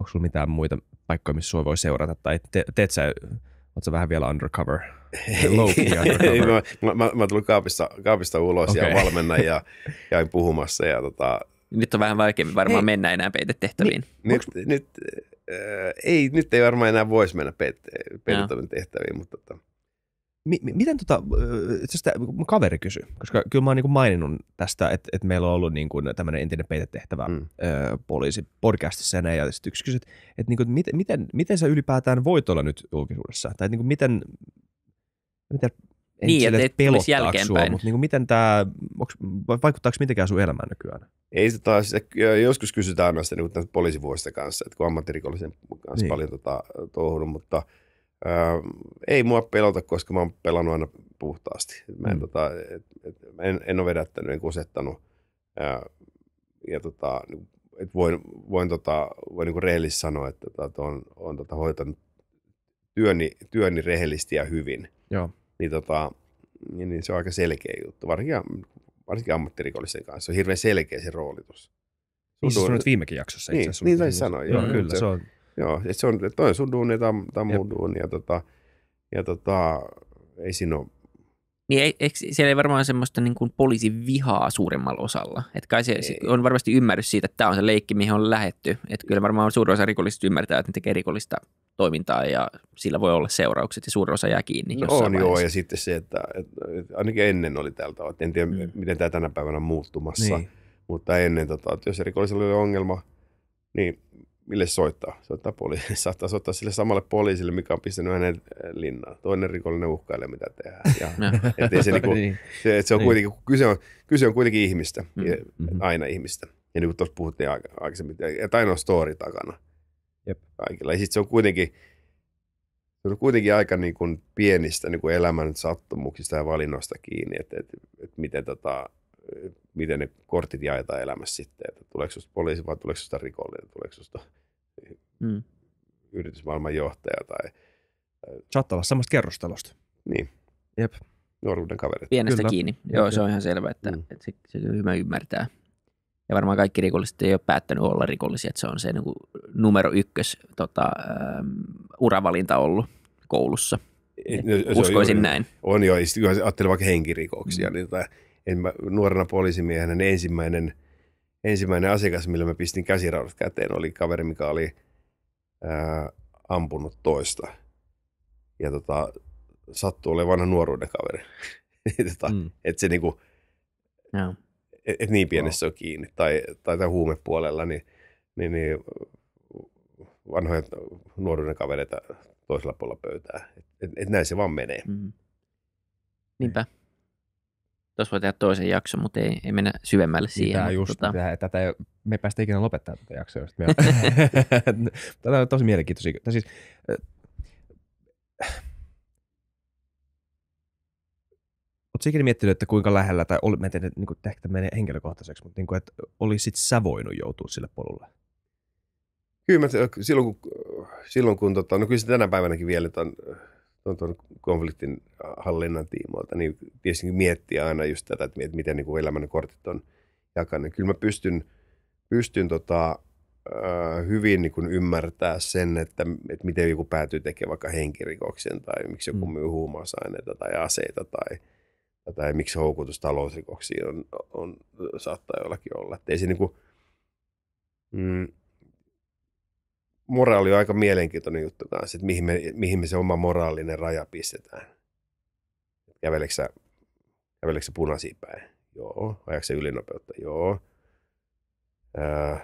Speaker 1: onko sulla mitään muita paikkoja, missä sua voi seurata? Tai te, teet sä, oot sä vähän vielä undercover? Ei, undercover.
Speaker 3: mä, mä, mä, mä tullut kaapista, kaapista ulos okay. ja valmennan ja käyn puhumassa ja tota, nyt on vähän vaikeampi varmaan Hei. Niin. mennä enää peitetehtäviin. Niin. Nyt, Onks... nyt, äh, ei, nyt ei varmaan enää voisi mennä peite- tehtäviin,
Speaker 1: mutta tota, miten tota, itse äh, asiassa kaveri kysyi, koska kyllä mä oon niinku maininnut tästä, että, et meillä on ollut niin kuin tämmöinen entinen peitetehtävä mm. ö, äh, poliisi podcastissa ja näin, ja sitten yksi kysyi, että, että niin kuin, miten, miten, miten sä ylipäätään voit olla nyt julkisuudessa, tai niin kuin, miten, miten en niin, sille, et pelottaa sua, mutta niin kuin, miten tämä onks, vaikuttaako mitenkään sun elämään nykyään?
Speaker 3: Ei se taas, joskus kysytään niin näistä niin poliisivuosista kanssa, että kun ammattirikollisen kanssa niin. paljon tota, touhunut, mutta ää, ähm, ei mua pelota, koska mä oon pelannut aina puhtaasti. Mä en, mm. tota, et, et, en, en ole vedättänyt, en kusettanut ää, äh, ja tota, niin et voin, voin, tota, voin niin rehellisesti sanoa, että tota, on, on tota, hoitanut työni, työni rehellisesti ja hyvin. Joo. Niin, tota, niin, niin se on aika selkeä juttu. Varsinkin varsinkin ammattirikollisten kanssa. Se on hirveän selkeä se roolitus.
Speaker 2: Niin se sanoit viimekin jaksossa itse asiassa.
Speaker 3: Niin, niin sanoin, joo, kyllä. Se, se on. Joo, että se on, että on sun duuni, tämä on mun duuni ja, tota, ja tota, ei siinä ole
Speaker 2: niin ei, eikö, siellä ei varmaan semmoista niin kuin poliisin vihaa suurimmalla osalla. Että kai se, ei. on varmasti ymmärrys siitä, että tämä on se leikki, mihin on lähetty. Että kyllä varmaan suurin osa rikollisista ymmärtää, että ne tekee rikollista toimintaa ja sillä voi olla seuraukset ja suurin osa jää kiinni. No on joo ja
Speaker 3: sitten se, että, että ainakin ennen oli tältä, että en tiedä mm. miten tämä tänä päivänä on muuttumassa, niin. mutta ennen, tota, että jos rikollisella oli ongelma, niin mille soittaa? Soittaa poliisille. Saattaa soittaa sille samalle poliisille, mikä on pistänyt hänen eh, linnaan. Toinen rikollinen uhkailee, mitä tehdään. Ja, ettei se, niinku, niin. se, että se on niin. kuitenkin, kyse on, kyse on kuitenkin ihmistä, mm, mm-hmm. aina ihmistä. Ja niin kuin tuossa puhuttiin aikaisemmin, että aina on story takana Jep. kaikilla. Ja sitten se on kuitenkin, se on kuitenkin aika niin kuin pienistä niin kuin elämän sattumuksista ja valinnoista kiinni, että, että, että miten tota, miten ne kortit jaetaan elämässä sitten, että tuleeko susta poliisi vai tuleeko susta rikollinen, tuleeko susta mm. yritysmaailman johtaja tai... Äh,
Speaker 1: Saattaa olla samasta kerrostalosta. Niin. Jep. Nuoruuden kaverit. Pienestä Kyllä. kiinni. Joo, se on
Speaker 2: ihan selvä, että, mm. että se, se hyvä ymmärtää. Ja varmaan kaikki rikolliset ei ole päättänyt olla rikollisia, että se on se
Speaker 3: niin kuin numero ykkös tota, um, uravalinta ollut koulussa. no, Uskoisin on, näin. On joo, jos ajattelee vaikka henkirikoksia, mm. niin tota, en mä, nuorena poliisimiehenä niin ensimmäinen, ensimmäinen asiakas, millä mä pistin käsiraudat käteen, oli kaveri, mikä oli ää, ampunut toista. Ja tota, sattuu olemaan vanha nuoruuden kaveri. tota, mm. Että se niinku, yeah. et, et niin pienessä no. on kiinni. Tai, tai tämän huumepuolella, niin, niin, niin vanhoja nuoruuden kavereita toisella puolella pöytää. Et, et, et näin se vaan menee. Mm.
Speaker 1: Niinpä.
Speaker 2: Tuossa voi tehdä toisen jakson,
Speaker 1: mutta ei, ei mennä syvemmälle siihen. Tämä just, tota... tätä, ei, me ei päästä ikinä lopettamaan tätä jaksoa. Jos me... Tämä on tosi mielenkiintoista. siis, äh, Oletko ikinä miettinyt, että kuinka lähellä, tai oli, mä en tiedä, niin kuin, ehkä menee henkilökohtaiseksi, mutta niin kuin, että olisit sä voinut joutua sille polulle?
Speaker 3: Kyllä mä, silloin kun, silloin kun tota, no kyllä se tänä päivänäkin vielä, että on, tuon, tuon konfliktin äh, hallinnan tiimoilta, niin tietysti niinku miettiä aina just tätä, että miten niin kuin elämän kortit on jakanut. Kyllä mä pystyn, pystyn tota, äh, hyvin niin kuin ymmärtää sen, että, että miten joku päätyy tekemään vaikka henkirikoksen tai miksi joku mm. myy huumausaineita tai aseita tai, tai miksi houkutus talousrikoksiin on, on, saattaa jollakin olla. Että ei se niin kuin, mm, moraali on aika mielenkiintoinen juttu taas, että mihin me, mihin me se oma moraalinen raja pistetään. Käveleekö sä, punaisiin päin? Joo. Ajaako sä ylinopeutta? Joo. Ää, äh,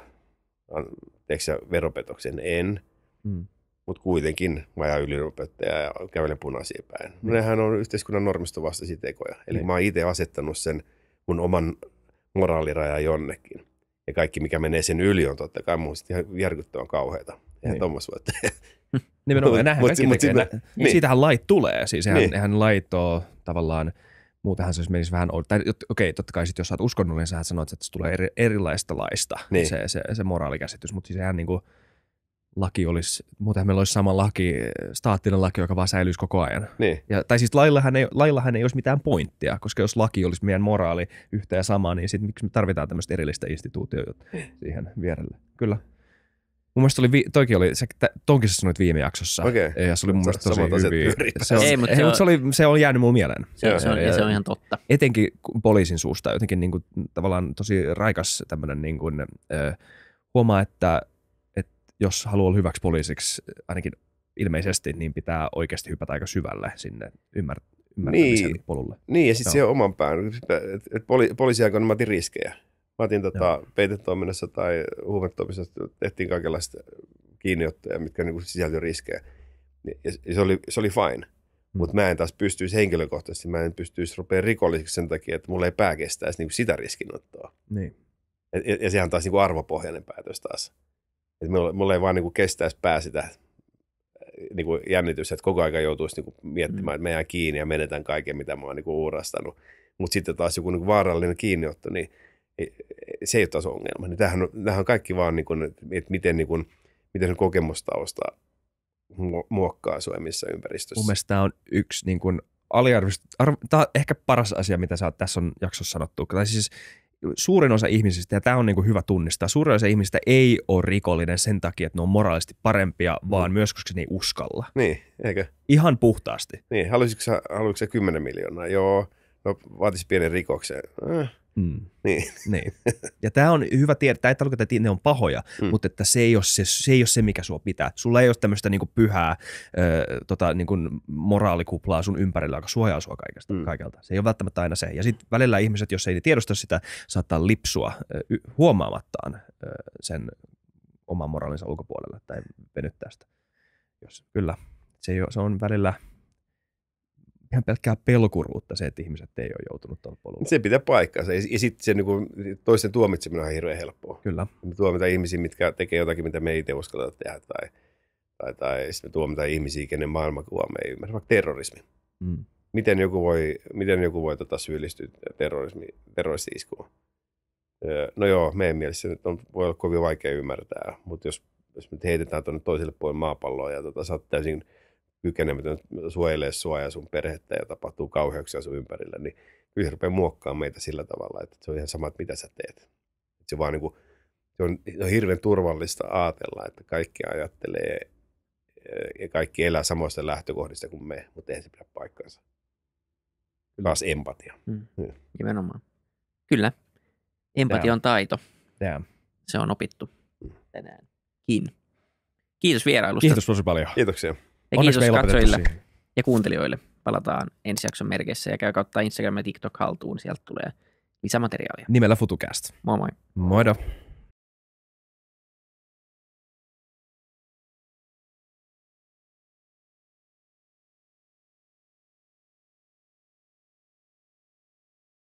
Speaker 3: teekö sä veropetoksen? En. Mm. Mutta kuitenkin mä ajan ylinopeutta ja kävelen punaisiin päin. Mm. Nehän on yhteiskunnan normistovastaisia tekoja. Eli mm. mä oon itse asettanut sen mun oman moraalirajan jonnekin. Ja kaikki, mikä menee sen yli, on totta kai mun ihan järkyttävän kauheita. Eihän niin.
Speaker 1: Tommas voi tehdä.
Speaker 3: Nimenomaan, ja näinhän kaikki mut, tekee. Mut, nä- niin. Siitähän
Speaker 1: lait tulee, siis eihän, niin. hän lait tavallaan, muutenhan se menisi vähän, tai okei, okay, totta kai sit, jos sä oot uskonnollinen, sä sanoit, että se tulee eri, erilaista laista, niin. niin. se, se, se moraalikäsitys, mutta siis niinku, laki olisi, muutenhan meillä olisi sama laki, staattinen laki, joka vaan säilyisi koko ajan. Niin. Ja, tai siis laillahan ei, laillahan ei olisi mitään pointtia, koska jos laki olisi meidän moraali yhtä ja sama, niin sitten miksi me tarvitaan tämmöistä erillistä instituutiota niin. siihen vierelle. Kyllä. Mun mielestä oli, toki toikin oli, se, tonkin sä sanoit viime jaksossa. Okay. Ja se oli mun mielestä tosi hyvin. Se on, ei, mutta se, on, se, oli, se on jäänyt mun mieleen. Se, se, on, ja, se on ihan totta. Etenkin poliisin suusta jotenkin niin kuin, tavallaan tosi raikas tämmöinen, niin kuin, äh, huomaa, että, että jos haluaa olla hyväksi poliisiksi, ainakin ilmeisesti, niin pitää oikeasti hypätä aika syvälle sinne ymmär, ymmärtämisen niin, polulle. Niin, ja sitten siihen
Speaker 3: oman pään. poli, poliisiaikoina mä riskejä. Mä otin tota, peitetoiminnassa tai huumetoimisessa, tehtiin kaikenlaista kiinniottoja, mitkä niin sisältyi riskejä. Ja se oli, se oli fine. Mm. Mutta mä en taas pystyisi henkilökohtaisesti, mä en pystyisi rupea rikolliseksi sen takia, että mulla ei pää kestäisi niin sitä riskinottoa. Niin. Ja, ja, ja sehän on taas niin kuin arvopohjainen päätös taas. Et mulla, mulla ei vaan niin kuin kestäisi pää sitä eh, niin kuin jännitys, että koko ajan joutuisi niin kuin miettimään, mm. että mä jään kiinni ja menetän kaiken, mitä mä oon niin kuin uurastanut. Mutta sitten taas joku niin kuin vaarallinen kiinniotto, niin – se ei ole taas ongelma. Niin tämähän, on, tämähän on kaikki vaan, niin kuin, että miten, niin kuin, miten sen kokemustausta muokkaa sinua missä ympäristössä. Mun tämä
Speaker 1: on yksi niin kuin, aliarvist... Arv... Tämä on ehkä paras asia, mitä sä oot tässä on jaksossa sanottu. Tai siis suurin osa ihmisistä, ja tämä on niin kuin hyvä tunnistaa, suurin osa ihmisistä ei ole rikollinen sen takia, että ne on moraalisti parempia, mm. vaan mm. myös koska ne ei uskalla. Niin, eikö? Ihan puhtaasti.
Speaker 3: Niin, haluaisitko sä, haluaisitko sä 10 miljoonaa? Joo. No vaatisi pienen rikoksen. Äh,
Speaker 1: Mm. Niin. niin. Ja tämä on hyvä tietää, ei tarkoita, että ne on pahoja, mm. mutta että se ei, ole se, se ei ole se, mikä sua pitää. Sulla ei ole tämmöistä niinku pyhää ö, tota, niinku moraalikuplaa sun ympärillä, joka suojaa sua kaikesta, mm. kaikelta. Se ei ole välttämättä aina se. Ja sitten välillä ihmiset, jos ei tiedosta sitä, saattaa lipsua ö, huomaamattaan ö, sen oman moraalinsa ulkopuolelle tai venyttää sitä. Jos, kyllä, se, ei ole, se on välillä – ihan pelkkää pelkuruutta se, että ihmiset ei ole joutunut tuolla polulla.
Speaker 3: Se pitää paikkaansa. Ja, sitten se niin toisten tuomitseminen on hirveän helppoa. Kyllä. Me tuomitaan ihmisiä, mitkä tekee jotakin, mitä me ei itse uskalleta tehdä. Tai, tai, tai sitten me tuomitaan ihmisiä, kenen maailmankuva me ei ymmärrä. Vaikka terrorismi. Mm. Miten joku voi, miten joku voi tota syyllistyä terrorismi, terroristi-iskuun? No joo, meidän mielessä se on, voi olla kovin vaikea ymmärtää, mutta jos, jos me heitetään tuonne toiselle puolelle maapalloa ja tota, sä oot täysin – kykenemätön suojelee sua ja sun perhettä ja tapahtuu kauheuksia sun ympärillä, niin kyllä se rupeaa muokkaamaan meitä sillä tavalla, että se on ihan sama, että mitä sä teet. Se, vaan niin kuin, se, on, se on hirveän turvallista ajatella, että kaikki ajattelee eh, ja kaikki elää samoista lähtökohdista kuin me, mutta eihän se pidä paikkaansa. Taas empatia.
Speaker 2: Mm. Niin. Nimenomaan. Kyllä. Empatia on
Speaker 3: taito. Tää.
Speaker 2: Se on opittu
Speaker 3: mm. tänäänkin.
Speaker 1: Kiitos vierailusta. Kiitos tosi paljon. Kiitoksia. Ja Onneksi kiitos katsojille
Speaker 2: ja kuuntelijoille. Palataan ensi jakson merkeissä ja käy kautta Instagram ja TikTok haltuun, sieltä tulee
Speaker 1: lisämateriaalia. Nimellä FutuCast. Moi moi. Moido.